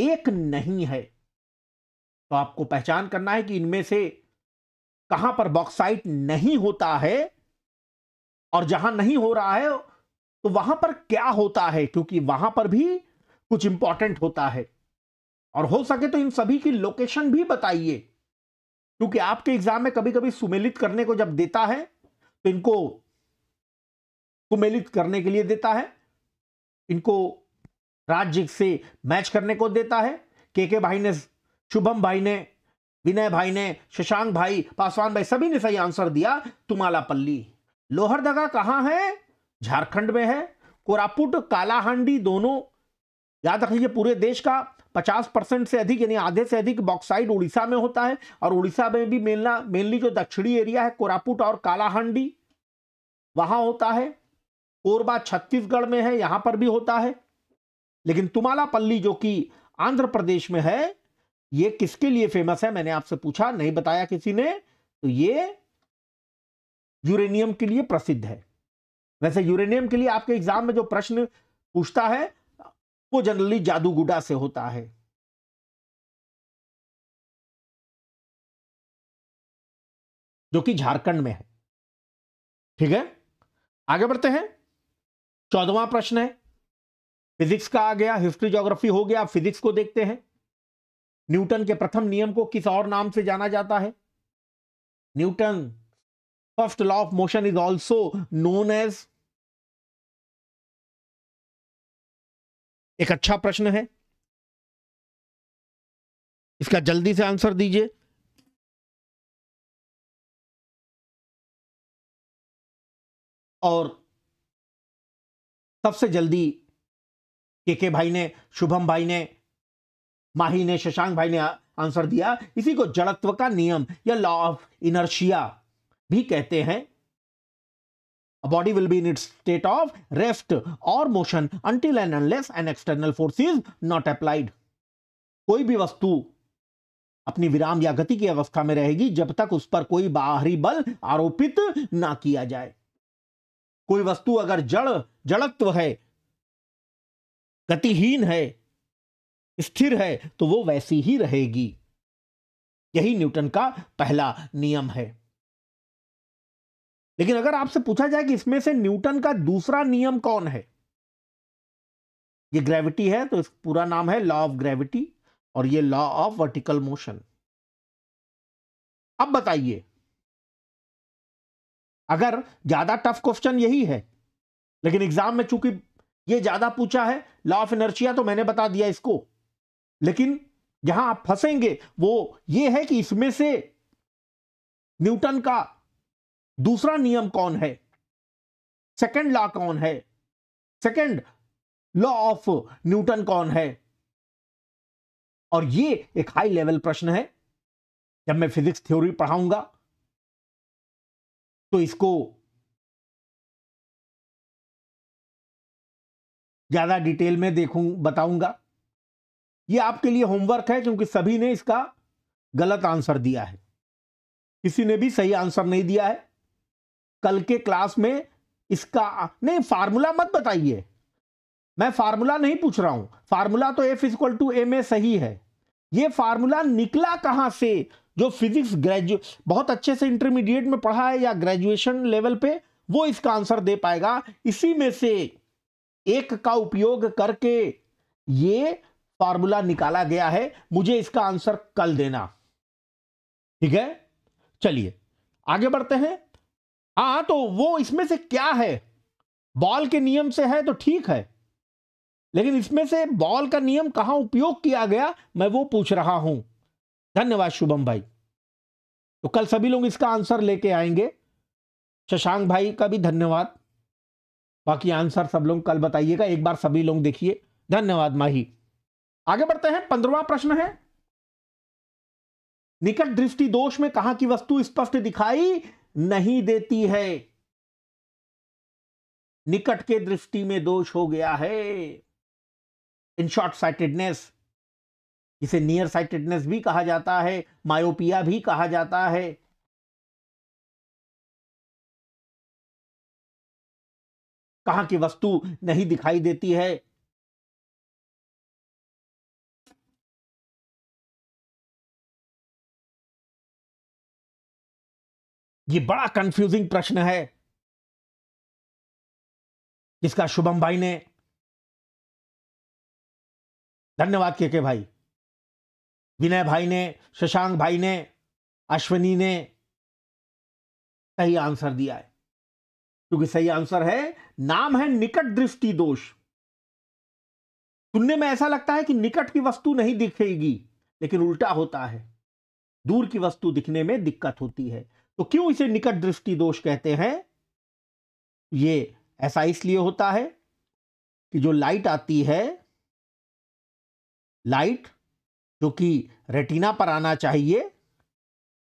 एक नहीं है तो आपको पहचान करना है कि इनमें से कहां पर बॉक्साइट नहीं होता है और जहां नहीं हो रहा है तो वहां पर क्या होता है क्योंकि वहां पर भी कुछ इंपॉर्टेंट होता है और हो सके तो इन सभी की लोकेशन भी बताइए क्योंकि आपके एग्जाम में कभी कभी सुमेलित करने को जब देता है तो इनको सुमेलित करने के लिए देता है इनको राज्य से मैच करने को देता है के के भाई ने शुभम भाई ने विनय भाई ने शशांक भाई पासवान भाई सभी ने सही आंसर दिया तुमाला पल्ली लोहरदगा कहाँ है झारखंड में है कोरापुट कालाहांडी दोनों याद रख लीजिए पूरे देश का 50 परसेंट से अधिक यानी आधे से अधिक बॉक्साइड उड़ीसा में होता है और उड़ीसा में भी मेलना मेनली जो दक्षिणी एरिया है कोरापुट और कालाहांडी वहां होता है कोरबा छत्तीसगढ़ में है यहां पर भी होता है लेकिन तुमालापल्ली जो कि आंध्र प्रदेश में है ये किसके लिए फेमस है मैंने आपसे पूछा नहीं बताया किसी ने तो ये यूरेनियम के लिए प्रसिद्ध है वैसे यूरेनियम के लिए आपके एग्जाम में जो प्रश्न पूछता है वो जनरली जादूगुडा से होता है जो कि झारखंड में है ठीक है आगे बढ़ते हैं चौदवा प्रश्न है फिजिक्स का आ गया हिस्ट्री जोग्राफी हो गया आप फिजिक्स को देखते हैं न्यूटन के प्रथम नियम को किस और नाम से जाना जाता है Newton first law of motion is also known as एक अच्छा प्रश्न है इसका जल्दी से आंसर दीजिए और सबसे जल्दी के के भाई ने शुभम भाई ने माही ने शशांक भाई ने आंसर दिया इसी को जड़त्व का नियम या लॉ ऑफ इनर्शिया भी कहते हैं body will be in it state of rest और motion until and unless an external force is not applied कोई भी वस्तु अपनी विराम या गति की अवस्था में रहेगी जब तक उस पर कोई बाहरी बल आरोपित ना किया जाए कोई वस्तु अगर जड़ जड़त्व है गतिहीन है स्थिर है तो वो वैसी ही रहेगी यही न्यूटन का पहला नियम है लेकिन अगर आपसे पूछा जाए कि इसमें से न्यूटन का दूसरा नियम कौन है ये ग्रेविटी है तो इस पूरा नाम है लॉ ऑफ ग्रेविटी और ये लॉ ऑफ वर्टिकल मोशन अब बताइए अगर ज्यादा टफ क्वेश्चन यही है लेकिन एग्जाम में चूंकि ये ज्यादा पूछा है लॉ ऑफ इनर्शिया तो मैंने बता दिया इसको लेकिन जहां आप फंसेंगे वो ये है कि इसमें से न्यूटन का दूसरा नियम कौन है सेकंड लॉ कौन है सेकंड लॉ ऑफ न्यूटन कौन है और ये एक हाई लेवल प्रश्न है जब मैं फिजिक्स थ्योरी पढ़ाऊंगा तो इसको ज़्यादा डिटेल में देखू बताऊंगा ये आपके लिए होमवर्क है क्योंकि सभी ने इसका गलत आंसर दिया है किसी ने भी सही आंसर नहीं दिया है कल के क्लास में इसका नहीं फार्मूला मत बताइए मैं फार्मूला नहीं पूछ रहा हूं फार्मूला तो एफ इजक्वल टू ए में सही है ये फार्मूला निकला कहां से जो फिजिक्स ग्रेजुए बहुत अच्छे से इंटरमीडिएट में पढ़ा है या ग्रेजुएशन लेवल पे वो इसका आंसर दे पाएगा इसी में से एक का उपयोग करके ये फॉर्मूला निकाला गया है मुझे इसका आंसर कल देना ठीक है चलिए आगे बढ़ते हैं हाँ तो वो इसमें से क्या है बॉल के नियम से है तो ठीक है लेकिन इसमें से बॉल का नियम कहां उपयोग किया गया मैं वो पूछ रहा हूं धन्यवाद शुभम भाई तो कल सभी लोग इसका आंसर लेके आएंगे शशांक भाई का भी धन्यवाद बाकी आंसर सब लोग कल बताइएगा एक बार सभी लोग देखिए धन्यवाद माही आगे बढ़ते हैं पंद्रवा प्रश्न है निकट दृष्टि दोष में कहा की वस्तु स्पष्ट दिखाई नहीं देती है निकट के दृष्टि में दोष हो गया है इन शॉर्ट साइटेडनेस इसे नियर साइटेडनेस भी कहा जाता है मायोपिया भी कहा जाता है कहां की वस्तु नहीं दिखाई देती है ये बड़ा कंफ्यूजिंग प्रश्न है जिसका शुभम भाई ने धन्यवाद के के भाई विनय भाई ने शशांक भाई ने अश्विनी ने सही आंसर दिया है क्योंकि सही आंसर है नाम है निकट दृष्टि दोष सुनने में ऐसा लगता है कि निकट की वस्तु नहीं दिखेगी लेकिन उल्टा होता है दूर की वस्तु दिखने में दिक्कत होती है तो क्यों इसे निकट दृष्टि दोष कहते हैं ये ऐसा इसलिए होता है कि जो लाइट आती है लाइट जो कि रेटिना पर आना चाहिए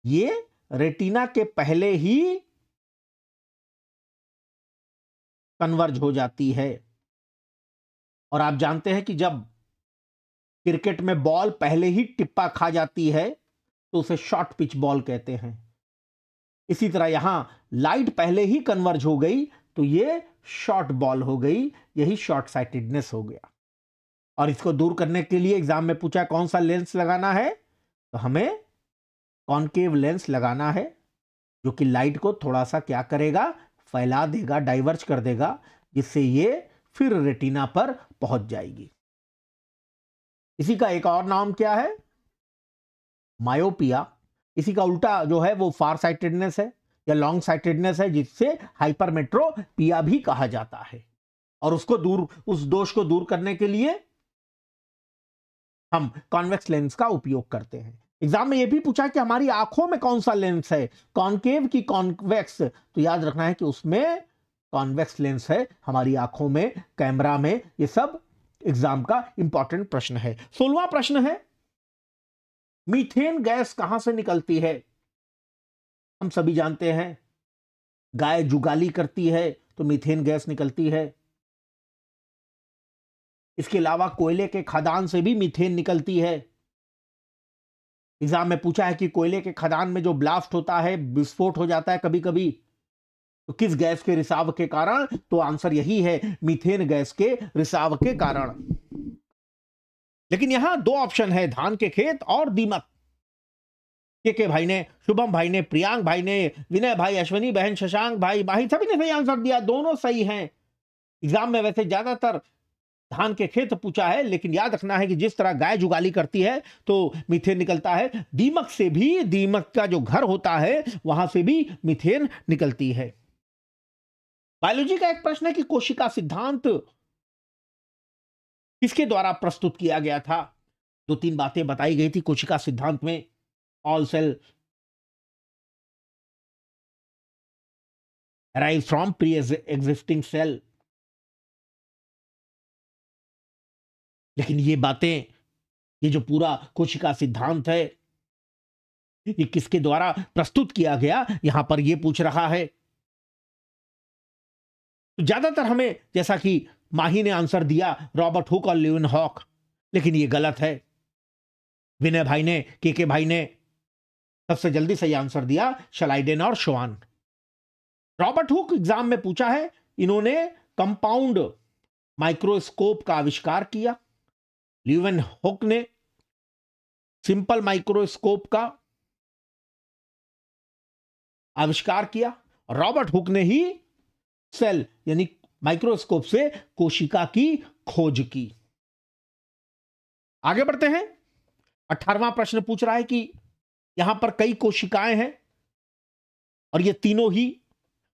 ये रेटिना के पहले ही कन्वर्ज हो जाती है और आप जानते हैं कि जब क्रिकेट में बॉल पहले ही टिप्पा खा जाती है तो उसे शॉर्ट पिच बॉल कहते हैं इसी तरह यहां लाइट पहले ही कन्वर्ज हो गई तो ये शॉर्ट बॉल हो गई यही शॉर्ट साइटेडनेस हो गया और इसको दूर करने के लिए एग्जाम में पूछा कौन सा लेंस लगाना है तो हमें कॉन्केव लेंस लगाना है जो कि लाइट को थोड़ा सा क्या करेगा फैला देगा डाइवर्ज कर देगा जिससे ये फिर रेटिना पर पहुंच जाएगी इसी का एक और नाम क्या है मायोपिया इसी का उल्टा जो है वो फार साइटेडनेस है या लॉन्ग साइटेडनेस है जिससे हाइपरमेट्रोपिया भी कहा जाता है और उसको दूर उस दोष को दूर करने के लिए हम कॉन्वेक्स लेंस का उपयोग करते हैं एग्जाम में ये भी पूछा कि हमारी आंखों में कौन सा लेंस है कॉन्केव की कॉन्वेक्स तो याद रखना है कि उसमें कॉन्वेक्स लेंस है हमारी आंखों में कैमरा में ये सब एग्जाम का इंपॉर्टेंट प्रश्न है सोलवा प्रश्न है मीथेन गैस कहां से निकलती है हम सभी जानते हैं गाय जुगाली करती है तो मीथेन गैस निकलती है इसके अलावा कोयले के खदान से भी मीथेन निकलती है एग्जाम में पूछा है कि कोयले के खदान में जो ब्लास्ट होता है विस्फोट हो जाता है कभी कभी तो किस गैस के रिसाव के कारण तो आंसर यही है मीथेन गैस के रिसाव के कारण लेकिन यहां दो ऑप्शन है धान के खेत और दीमक के के भाई ने शुभम भाई ने प्रियांक भाई ने विनय भाई अश्वनी बहन शशांक भाई माही सभी ने सही आंसर दिया दोनों सही हैं एग्जाम में वैसे ज्यादातर धान के खेत पूछा है लेकिन याद रखना है कि जिस तरह गाय जुगाली करती है तो मिथेन निकलता है दीमक से भी दीमक का जो घर होता है वहां से भी मिथेन निकलती है बायोलॉजी का एक प्रश्न है कि कोशिका सिद्धांत किसके द्वारा प्रस्तुत किया गया था दो तीन बातें बताई गई थी कोशिका सिद्धांत में all cell arrive from pre existing cell लेकिन ये बातें ये जो पूरा कोशिका सिद्धांत है ये किसके द्वारा प्रस्तुत किया गया यहां पर ये पूछ रहा है तो ज्यादातर हमें जैसा कि माही ने आंसर दिया रॉबर्ट हुक और लिविन हॉक लेकिन ये गलत है विनय भाई ने के के भाई ने सबसे जल्दी सही आंसर दिया शलाइडेन और शोवान रॉबर्ट हुक एग्जाम में पूछा है इन्होंने कंपाउंड माइक्रोस्कोप का आविष्कार किया ल्यूवेन हुक ने सिंपल माइक्रोस्कोप का आविष्कार किया रॉबर्ट हुक ने ही सेल यानी माइक्रोस्कोप से कोशिका की खोज की आगे बढ़ते हैं अठारवा प्रश्न पूछ रहा है कि यहां पर कई कोशिकाएं हैं और ये तीनों ही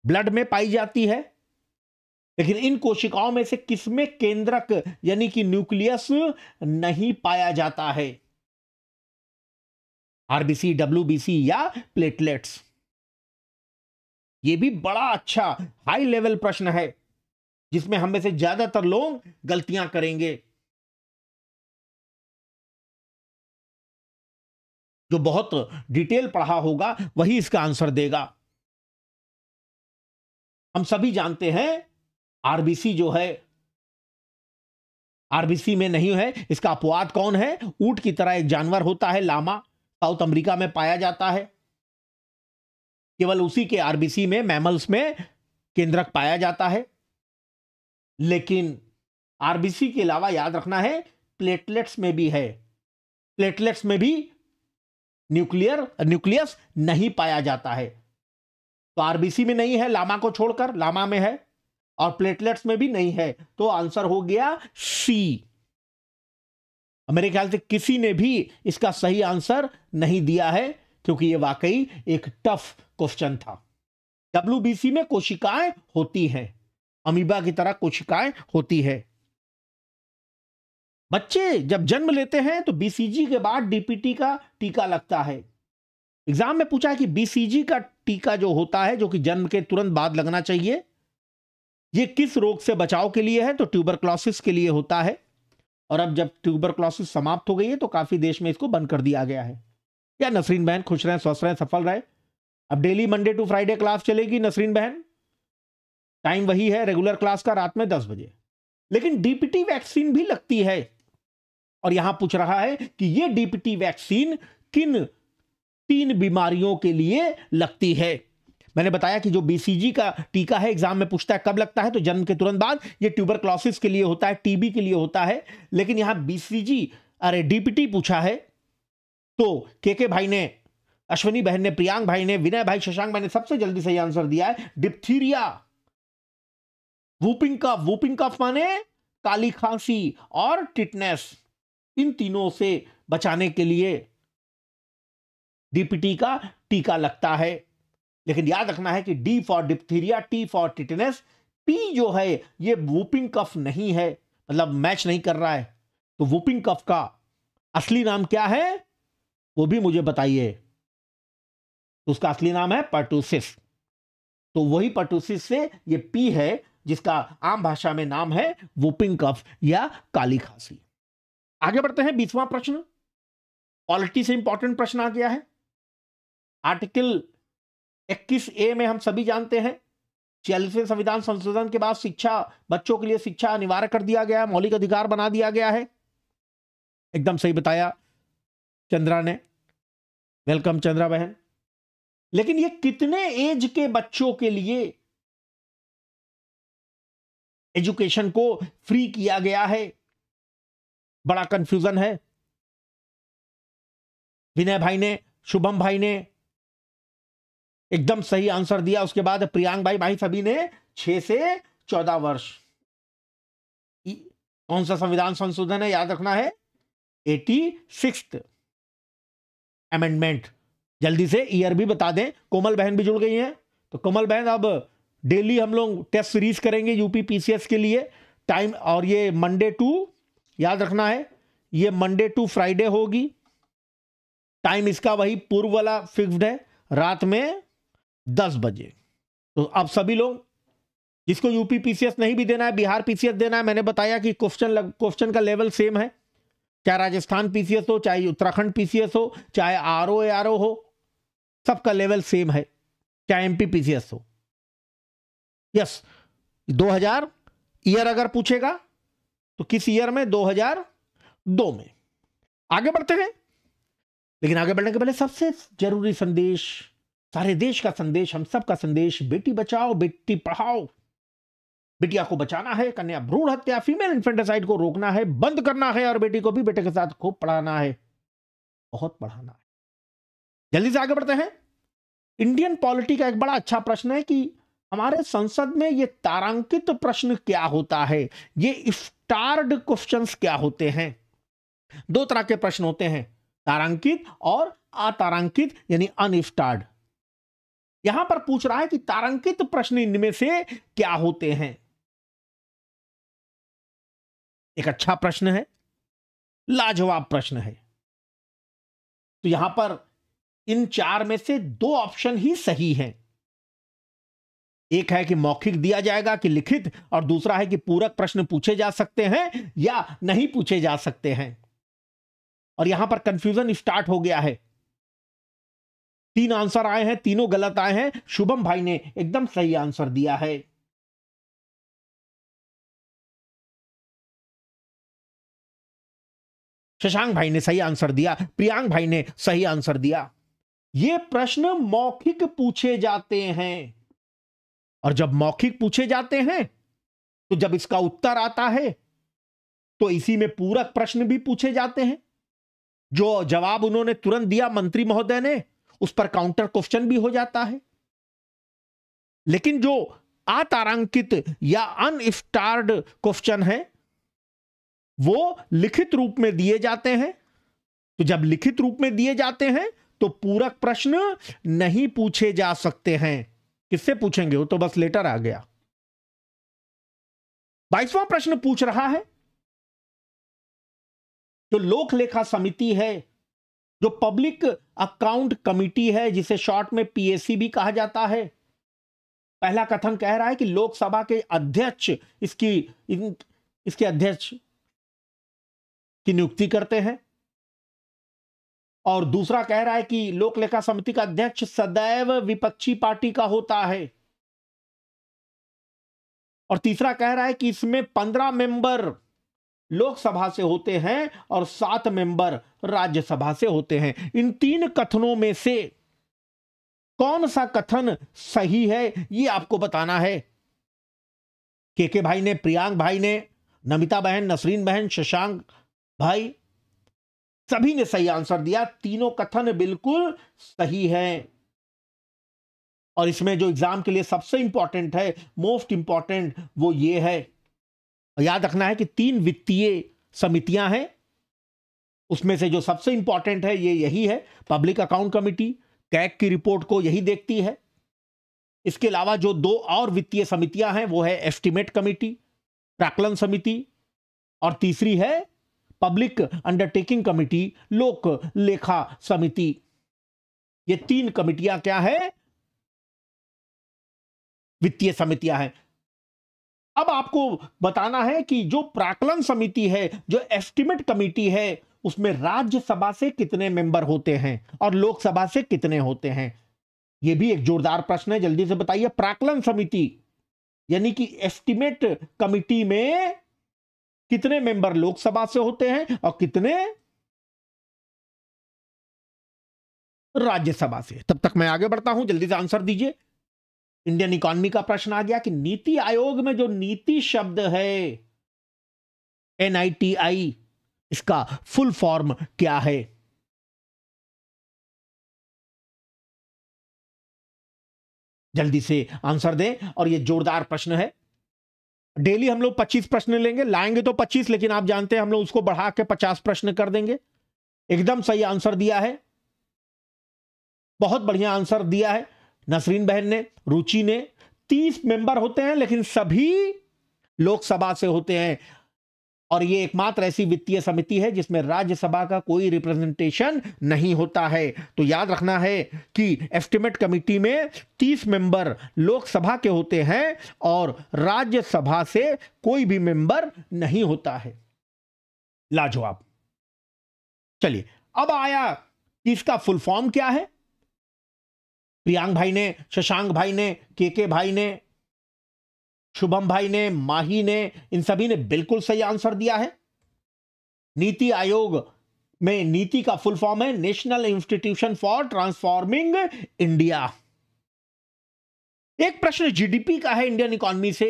ब्लड में पाई जाती है लेकिन इन कोशिकाओं में से किसमें केंद्रक यानी कि न्यूक्लियस नहीं पाया जाता है आरबीसी डब्ल्यूबीसी या प्लेटलेट्स ये भी बड़ा अच्छा हाई लेवल प्रश्न है जिसमें हम में से ज्यादातर लोग गलतियां करेंगे जो बहुत डिटेल पढ़ा होगा वही इसका आंसर देगा हम सभी जानते हैं आरबीसी जो है आरबीसी में नहीं है इसका अपवाद कौन है ऊट की तरह एक जानवर होता है लामा साउथ अमेरिका में पाया जाता है केवल उसी के आरबीसी में मैमल्स में केंद्रक पाया जाता है लेकिन आरबीसी के अलावा याद रखना है प्लेटलेट्स में भी है प्लेटलेट्स में भी न्यूक्लियर न्यूक्लियस नहीं पाया जाता है तो आरबीसी में नहीं है लामा को छोड़कर लामा में है और प्लेटलेट्स में भी नहीं है तो आंसर हो गया सी मेरे ख्याल से किसी ने भी इसका सही आंसर नहीं दिया है क्योंकि यह वाकई एक टफ क्वेश्चन था डब्ल्यू में कोशिकाएं होती हैं अमीबा की तरह कोशिकाएं होती है बच्चे जब जन्म लेते हैं तो बीसीजी के बाद डीपीटी का टीका लगता है एग्जाम में पूछा है कि बीसीजी का टीका जो होता है जो कि जन्म के तुरंत बाद लगना चाहिए ये किस रोग से बचाव के लिए है तो ट्यूबरक्लोसिस के लिए होता है और अब जब ट्यूबरक्लोसिस समाप्त हो गई है तो काफ़ी देश में इसको बंद कर दिया गया है या नसरीन बहन खुश रहें स्वस्थ रहें सफल रहे अब daily Monday to Friday class चलेगी नसरीन बहन टाइम वही है रेगुलर क्लास का रात में दस बजे लेकिन डीपीटी वैक्सीन भी लगती है और यहां पूछ रहा है कि ये डीपीटी वैक्सीन किन तीन बीमारियों के लिए लगती है मैंने बताया कि जो बीसीजी का टीका है एग्जाम में पूछता है कब लगता है तो जन्म के तुरंत बाद ये ट्यूबर के लिए होता है टीबी के लिए होता है लेकिन यहां बीसीजी अरे डीपीटी पूछा है तो के के भाई ने अश्विनी बहन ने प्रियांक भाई ने विनय भाई शशांक भाई ने सबसे जल्दी सही आंसर दिया है diphtheria whooping cough whooping cough माने काली खांसी और टिटनेस इन तीनों से बचाने के लिए डीपीटी का टीका लगता है लेकिन याद रखना है कि D for diphtheria T for tetanus P जो है ये वोपिंग कफ नहीं है मतलब मैच नहीं कर रहा है तो वोपिंग कफ का असली नाम क्या है वो भी मुझे बताइए तो उसका असली नाम है पर्टूसिस तो वही पर्टूसिस से ये पी है जिसका आम भाषा में नाम है वोपिंग कफ या काली खांसी आगे बढ़ते हैं बीसवां प्रश्न पॉलिटी से इंपॉर्टेंट प्रश्न आ गया है आर्टिकल इक्कीस ए में हम सभी जानते हैं छियालीसवें संविधान संशोधन के बाद शिक्षा बच्चों के लिए शिक्षा अनिवार्य कर दिया गया है मौलिक अधिकार बना दिया गया है एकदम सही बताया चंद्रा ने वेलकम चंद्रा बहन लेकिन ये कितने एज के बच्चों के लिए एजुकेशन को फ्री किया गया है बड़ा कंफ्यूजन है विनय भाई ने शुभम भाई ने एकदम सही आंसर दिया उसके बाद प्रियांक भाई भाई सभी ने छह से चौदह वर्ष कौन सा संविधान संशोधन है याद रखना है एटी सिक्स अमेंडमेंट जल्दी से ईयर भी बता दें कोमल बहन भी जुड़ गई हैं तो कोमल बहन अब डेली हम लोग टेस्ट सीरीज करेंगे यूपी पीसीएस के लिए टाइम और ये मंडे टू याद रखना है ये मंडे टू फ्राइडे होगी टाइम इसका वही पूर्व वाला फिक्स्ड है रात में दस बजे तो आप सभी लोग जिसको यूपी पीसीएस नहीं भी देना है बिहार पीसीएस देना है मैंने बताया कि क्वेश्चन क्वेश्चन का लेवल सेम है चाहे राजस्थान पीसीएस हो चाहे उत्तराखंड पीसीएस हो चाहे आर ओ आर ओ हो सबका लेवल सेम है चाहे एमपी पीसीएस हो यस 2000 ईयर अगर पूछेगा तो किस ईयर में 2002 में आगे बढ़ते हैं लेकिन आगे बढ़ने के पहले सबसे जरूरी संदेश सारे देश का संदेश हम सब का संदेश बेटी बचाओ बेटी पढ़ाओ बेटिया को बचाना है कन्या भ्रूण हत्या फीमेल इन्फेंटिसाइड को रोकना है बंद करना है और बेटी को भी बेटे के साथ खूब पढ़ाना है बहुत पढ़ाना है जल्दी से आगे बढ़ते हैं इंडियन पॉलिटी का एक बड़ा अच्छा प्रश्न है कि हमारे संसद में ये तारांकित प्रश्न क्या होता है ये इफ्टार्ड क्वेश्चन क्या होते हैं दो तरह के प्रश्न होते हैं तारांकित और अतारांकित यानी अनइफ्टार्ड यहां पर पूछ रहा है कि तारंकित प्रश्न इनमें से क्या होते हैं एक अच्छा प्रश्न है लाजवाब प्रश्न है तो यहां पर इन चार में से दो ऑप्शन ही सही हैं एक है कि मौखिक दिया जाएगा कि लिखित और दूसरा है कि पूरक प्रश्न पूछे जा सकते हैं या नहीं पूछे जा सकते हैं और यहां पर कंफ्यूजन स्टार्ट हो गया है तीन आंसर आए हैं तीनों गलत आए हैं शुभम भाई ने एकदम सही आंसर दिया है शशांक भाई ने सही आंसर दिया प्रियांक भाई ने सही आंसर दिया ये प्रश्न मौखिक पूछे जाते हैं और जब मौखिक पूछे जाते हैं तो जब इसका उत्तर आता है तो इसी में पूरक प्रश्न भी पूछे जाते हैं जो जवाब उन्होंने तुरंत दिया मंत्री महोदय ने उस पर काउंटर क्वेश्चन भी हो जाता है लेकिन जो अतारांकित या अनस्टार्ड क्वेश्चन है वो लिखित रूप में दिए जाते हैं तो जब लिखित रूप में दिए जाते हैं तो पूरक प्रश्न नहीं पूछे जा सकते हैं किससे पूछेंगे वो तो बस लेटर आ गया बाईसवा प्रश्न पूछ रहा है जो लोक लेखा समिति है जो पब्लिक अकाउंट कमिटी है जिसे शॉर्ट में पीएसी भी कहा जाता है पहला कथन कह रहा है कि लोकसभा के अध्यक्ष इसकी इन, इसके अध्यक्ष की नियुक्ति करते हैं और दूसरा कह रहा है कि लोक लेखा समिति का अध्यक्ष सदैव विपक्षी पार्टी का होता है और तीसरा कह रहा है कि इसमें पंद्रह मेंबर लोकसभा से होते हैं और सात मेंबर राज्यसभा से होते हैं इन तीन कथनों में से कौन सा कथन सही है ये आपको बताना है के के भाई ने प्रियांक भाई ने नमिता बहन नसरीन बहन शशांक भाई सभी ने सही आंसर दिया तीनों कथन बिल्कुल सही है और इसमें जो एग्जाम के लिए सबसे इंपॉर्टेंट है मोस्ट इंपॉर्टेंट वो ये है याद रखना है कि तीन वित्तीय समितियां हैं उसमें से जो सबसे इंपॉर्टेंट है ये यही है पब्लिक अकाउंट कमिटी कैक की रिपोर्ट को यही देखती है इसके अलावा जो दो और वित्तीय समितियां हैं वो है एस्टिमेट कमेटी प्राकलन समिति और तीसरी है पब्लिक अंडरटेकिंग कमेटी लोक लेखा समिति ये तीन कमिटियां क्या है वित्तीय समितियां हैं अब आपको बताना है कि जो प्राकलन समिति है जो एस्टिमेट कमिटी है उसमें राज्यसभा से कितने मेंबर होते हैं और लोकसभा से कितने होते हैं यह भी एक जोरदार प्रश्न है जल्दी से बताइए प्राकलन समिति यानी कि एस्टिमेट कमिटी में कितने मेंबर लोकसभा से होते हैं और कितने राज्यसभा से तब तक मैं आगे बढ़ता हूं जल्दी से आंसर दीजिए इंडियन इकोनॉमी का प्रश्न आ गया कि नीति आयोग में जो नीति शब्द है एनआईटीआई इसका फुल फॉर्म क्या है जल्दी से आंसर दें और ये जोरदार प्रश्न है डेली हम लोग 25 प्रश्न लेंगे लाएंगे तो 25 लेकिन आप जानते हैं हम लोग उसको बढ़ा के 50 प्रश्न कर देंगे एकदम सही आंसर दिया है बहुत बढ़िया आंसर दिया है नसरीन बहन ने रुचि ने तीस मेंबर होते हैं लेकिन सभी लोकसभा से होते हैं और ये एकमात्र ऐसी वित्तीय समिति है जिसमें राज्यसभा का कोई रिप्रेजेंटेशन नहीं होता है तो याद रखना है कि एस्टिमेट कमेटी में 30 मेंबर लोकसभा के होते हैं और राज्यसभा से कोई भी मेंबर नहीं होता है लाजवाब चलिए अब आया इसका फुल फॉर्म क्या है रियांग भाई ने शशांक भाई ने के के भाई ने शुभम भाई ने माही ने इन सभी ने बिल्कुल सही आंसर दिया है नीति आयोग में नीति का फुल फॉर्म है national institution for transforming India एक प्रश्न जीडीपी का है इंडियन इकोनॉमी से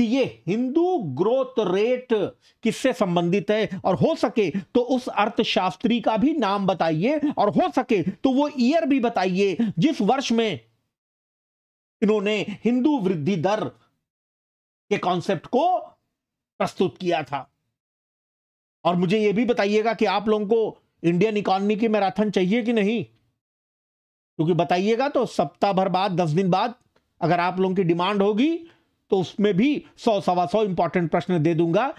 कि ये हिंदू ग्रोथ रेट किससे संबंधित है और हो सके तो उस अर्थशास्त्री का भी नाम बताइए और हो सके तो वो ईयर भी बताइए जिस वर्ष में इन्होंने हिंदू वृद्धि दर के कॉन्सेप्ट को प्रस्तुत किया था और मुझे यह भी बताइएगा कि आप लोगों को इंडियन इकोनॉमी की मैराथन चाहिए कि नहीं क्योंकि बताइएगा तो सप्ताह भर बाद दस दिन बाद अगर आप लोगों की डिमांड होगी तो उसमें भी सौ सवा सौ इंपॉर्टेंट प्रश्न दे दूंगा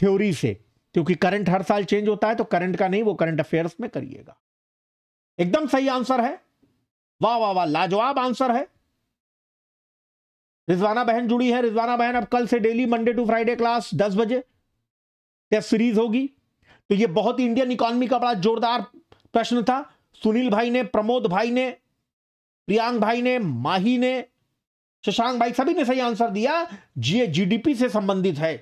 थ्योरी से क्योंकि करंट हर साल चेंज होता है तो करंट का नहीं वो करंट अफेयर्स में करिएगा एकदम सही आंसर है वाह वाह वाह लाजवाब आंसर है रिजवाना बहन जुड़ी है रिजवाना बहन अब कल से daily Monday to Friday class दस बजे टेस्ट सीरीज होगी तो ये बहुत ही इंडियन इकोनॉमी का बड़ा जोरदार प्रश्न था सुनील भाई ने प्रमोद भाई ने प्रियांक भाई ने माही ने शशांक भाई सभी ने सही आंसर दिया जी जीडीपी से संबंधित है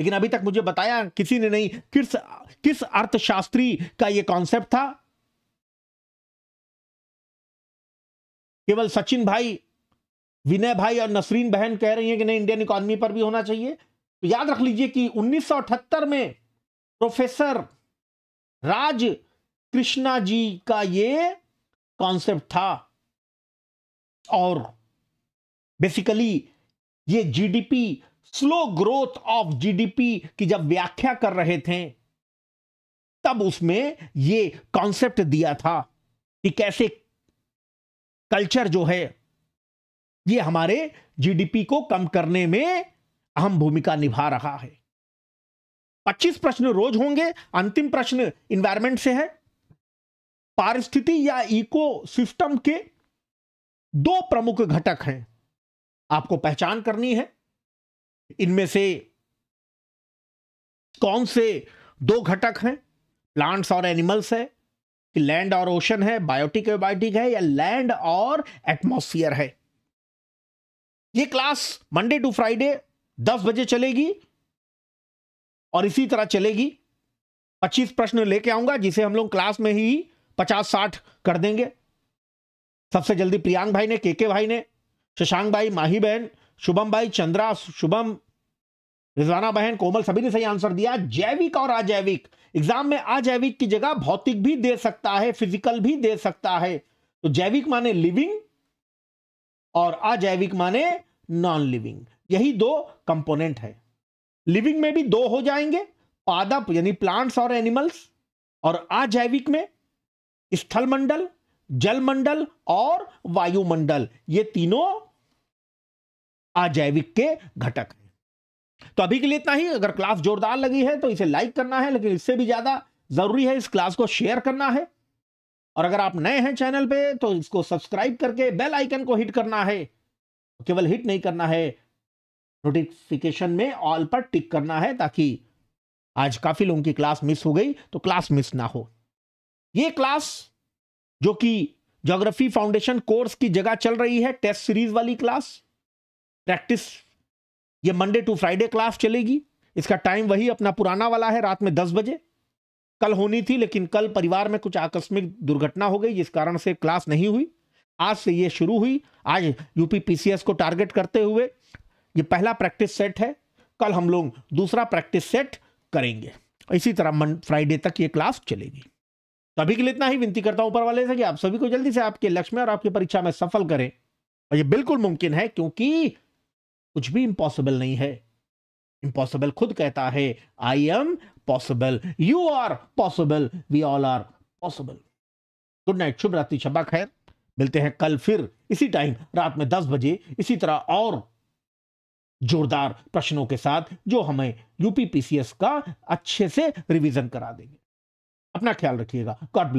लेकिन अभी तक मुझे बताया किसी ने नहीं किस किस अर्थशास्त्री का यह कॉन्सेप्ट था केवल सचिन भाई विनय भाई और नसरीन बहन कह रही हैं कि नहीं इंडियन इकोनॉमी पर भी होना चाहिए तो याद रख लीजिए कि 1978 में प्रोफेसर राज कृष्णा जी का ये कॉन्सेप्ट था और बेसिकली ये GDP slow growth of GDP की जब व्याख्या कर रहे थे तब उसमें ये कॉन्सेप्ट दिया था कि कैसे कल्चर जो है ये हमारे जीडीपी को कम करने में अहम भूमिका निभा रहा है 25 प्रश्न रोज होंगे अंतिम प्रश्न इन्वायरमेंट से है पारिस्थिति या इको सिस्टम के दो प्रमुख घटक हैं आपको पहचान करनी है इनमें से कौन से दो घटक हैं प्लांट्स और एनिमल्स है कि लैंड और ओशन है बायोटिक बायोटिक है या लैंड और एटमोसफियर है ये क्लास मंडे टू फ्राइडे दस बजे चलेगी और इसी तरह चलेगी पच्चीस प्रश्न लेके आऊंगा जिसे हम लोग क्लास में ही पचास साठ कर देंगे सबसे जल्दी प्रियांक भाई ने केके भाई ने भाई माही बहन शुभम भाई चंद्रा शुभम रिजवाना बहन कोमल सभी ने सही आंसर दिया जैविक और अजैविक एग्जाम में अजैविक की जगह भौतिक भी दे सकता है फिजिकल भी दे सकता है तो जैविक माने लिविंग और अजैविक माने नॉन लिविंग यही दो कंपोनेंट है लिविंग में भी दो हो जाएंगे पादप यानी प्लांट्स और एनिमल्स और अजैविक में स्थलमंडल जलमंडल और वायुमंडल ये तीनों अजैविक के घटक हैं तो अभी के लिए इतना ही अगर क्लास जोरदार लगी है तो इसे लाइक करना है लेकिन इससे भी ज्यादा जरूरी है इस क्लास को शेयर करना है और अगर आप नए हैं चैनल पे तो इसको सब्सक्राइब करके बेल आइकन को हिट करना है केवल हिट नहीं करना है नोटिफिकेशन में ऑल पर टिक करना है ताकि आज काफी लोगों की क्लास मिस हो गई तो क्लास मिस ना हो ये क्लास जो कि ज्योग्राफी फाउंडेशन कोर्स की जगह चल रही है टेस्ट सीरीज वाली क्लास प्रैक्टिस ये मंडे टू फ्राइडे क्लास चलेगी इसका टाइम वही अपना पुराना वाला है रात में दस बजे कल होनी थी लेकिन कल परिवार में कुछ आकस्मिक दुर्घटना हो गई जिस कारण से क्लास नहीं हुई आज से ये शुरू हुई आज यूपी पीसीएस को टारगेट करते हुए ये पहला प्रैक्टिस सेट है कल हम लोग दूसरा प्रैक्टिस सेट करेंगे इसी तरह मन फ्राइडे तक ये क्लास चलेगी तभी के लिए इतना ही विनती करता हूं ऊपर वाले से कि आप सभी को जल्दी से आपके लक्ष्य में और आपकी परीक्षा में सफल करें और ये बिल्कुल मुमकिन है क्योंकि कुछ भी इम्पॉसिबल नहीं है इम्पॉसिबल खुद कहता है I am possible you are possible we all are possible good night शुभ रात्रि शबा खैर मिलते हैं कल फिर इसी टाइम रात में दस बजे इसी तरह और जोरदार प्रश्नों के साथ जो हमें यूपीपीसीएस का अच्छे से रिवीजन करा देंगे अपना ख्याल रखिएगा गॉड ब्लेस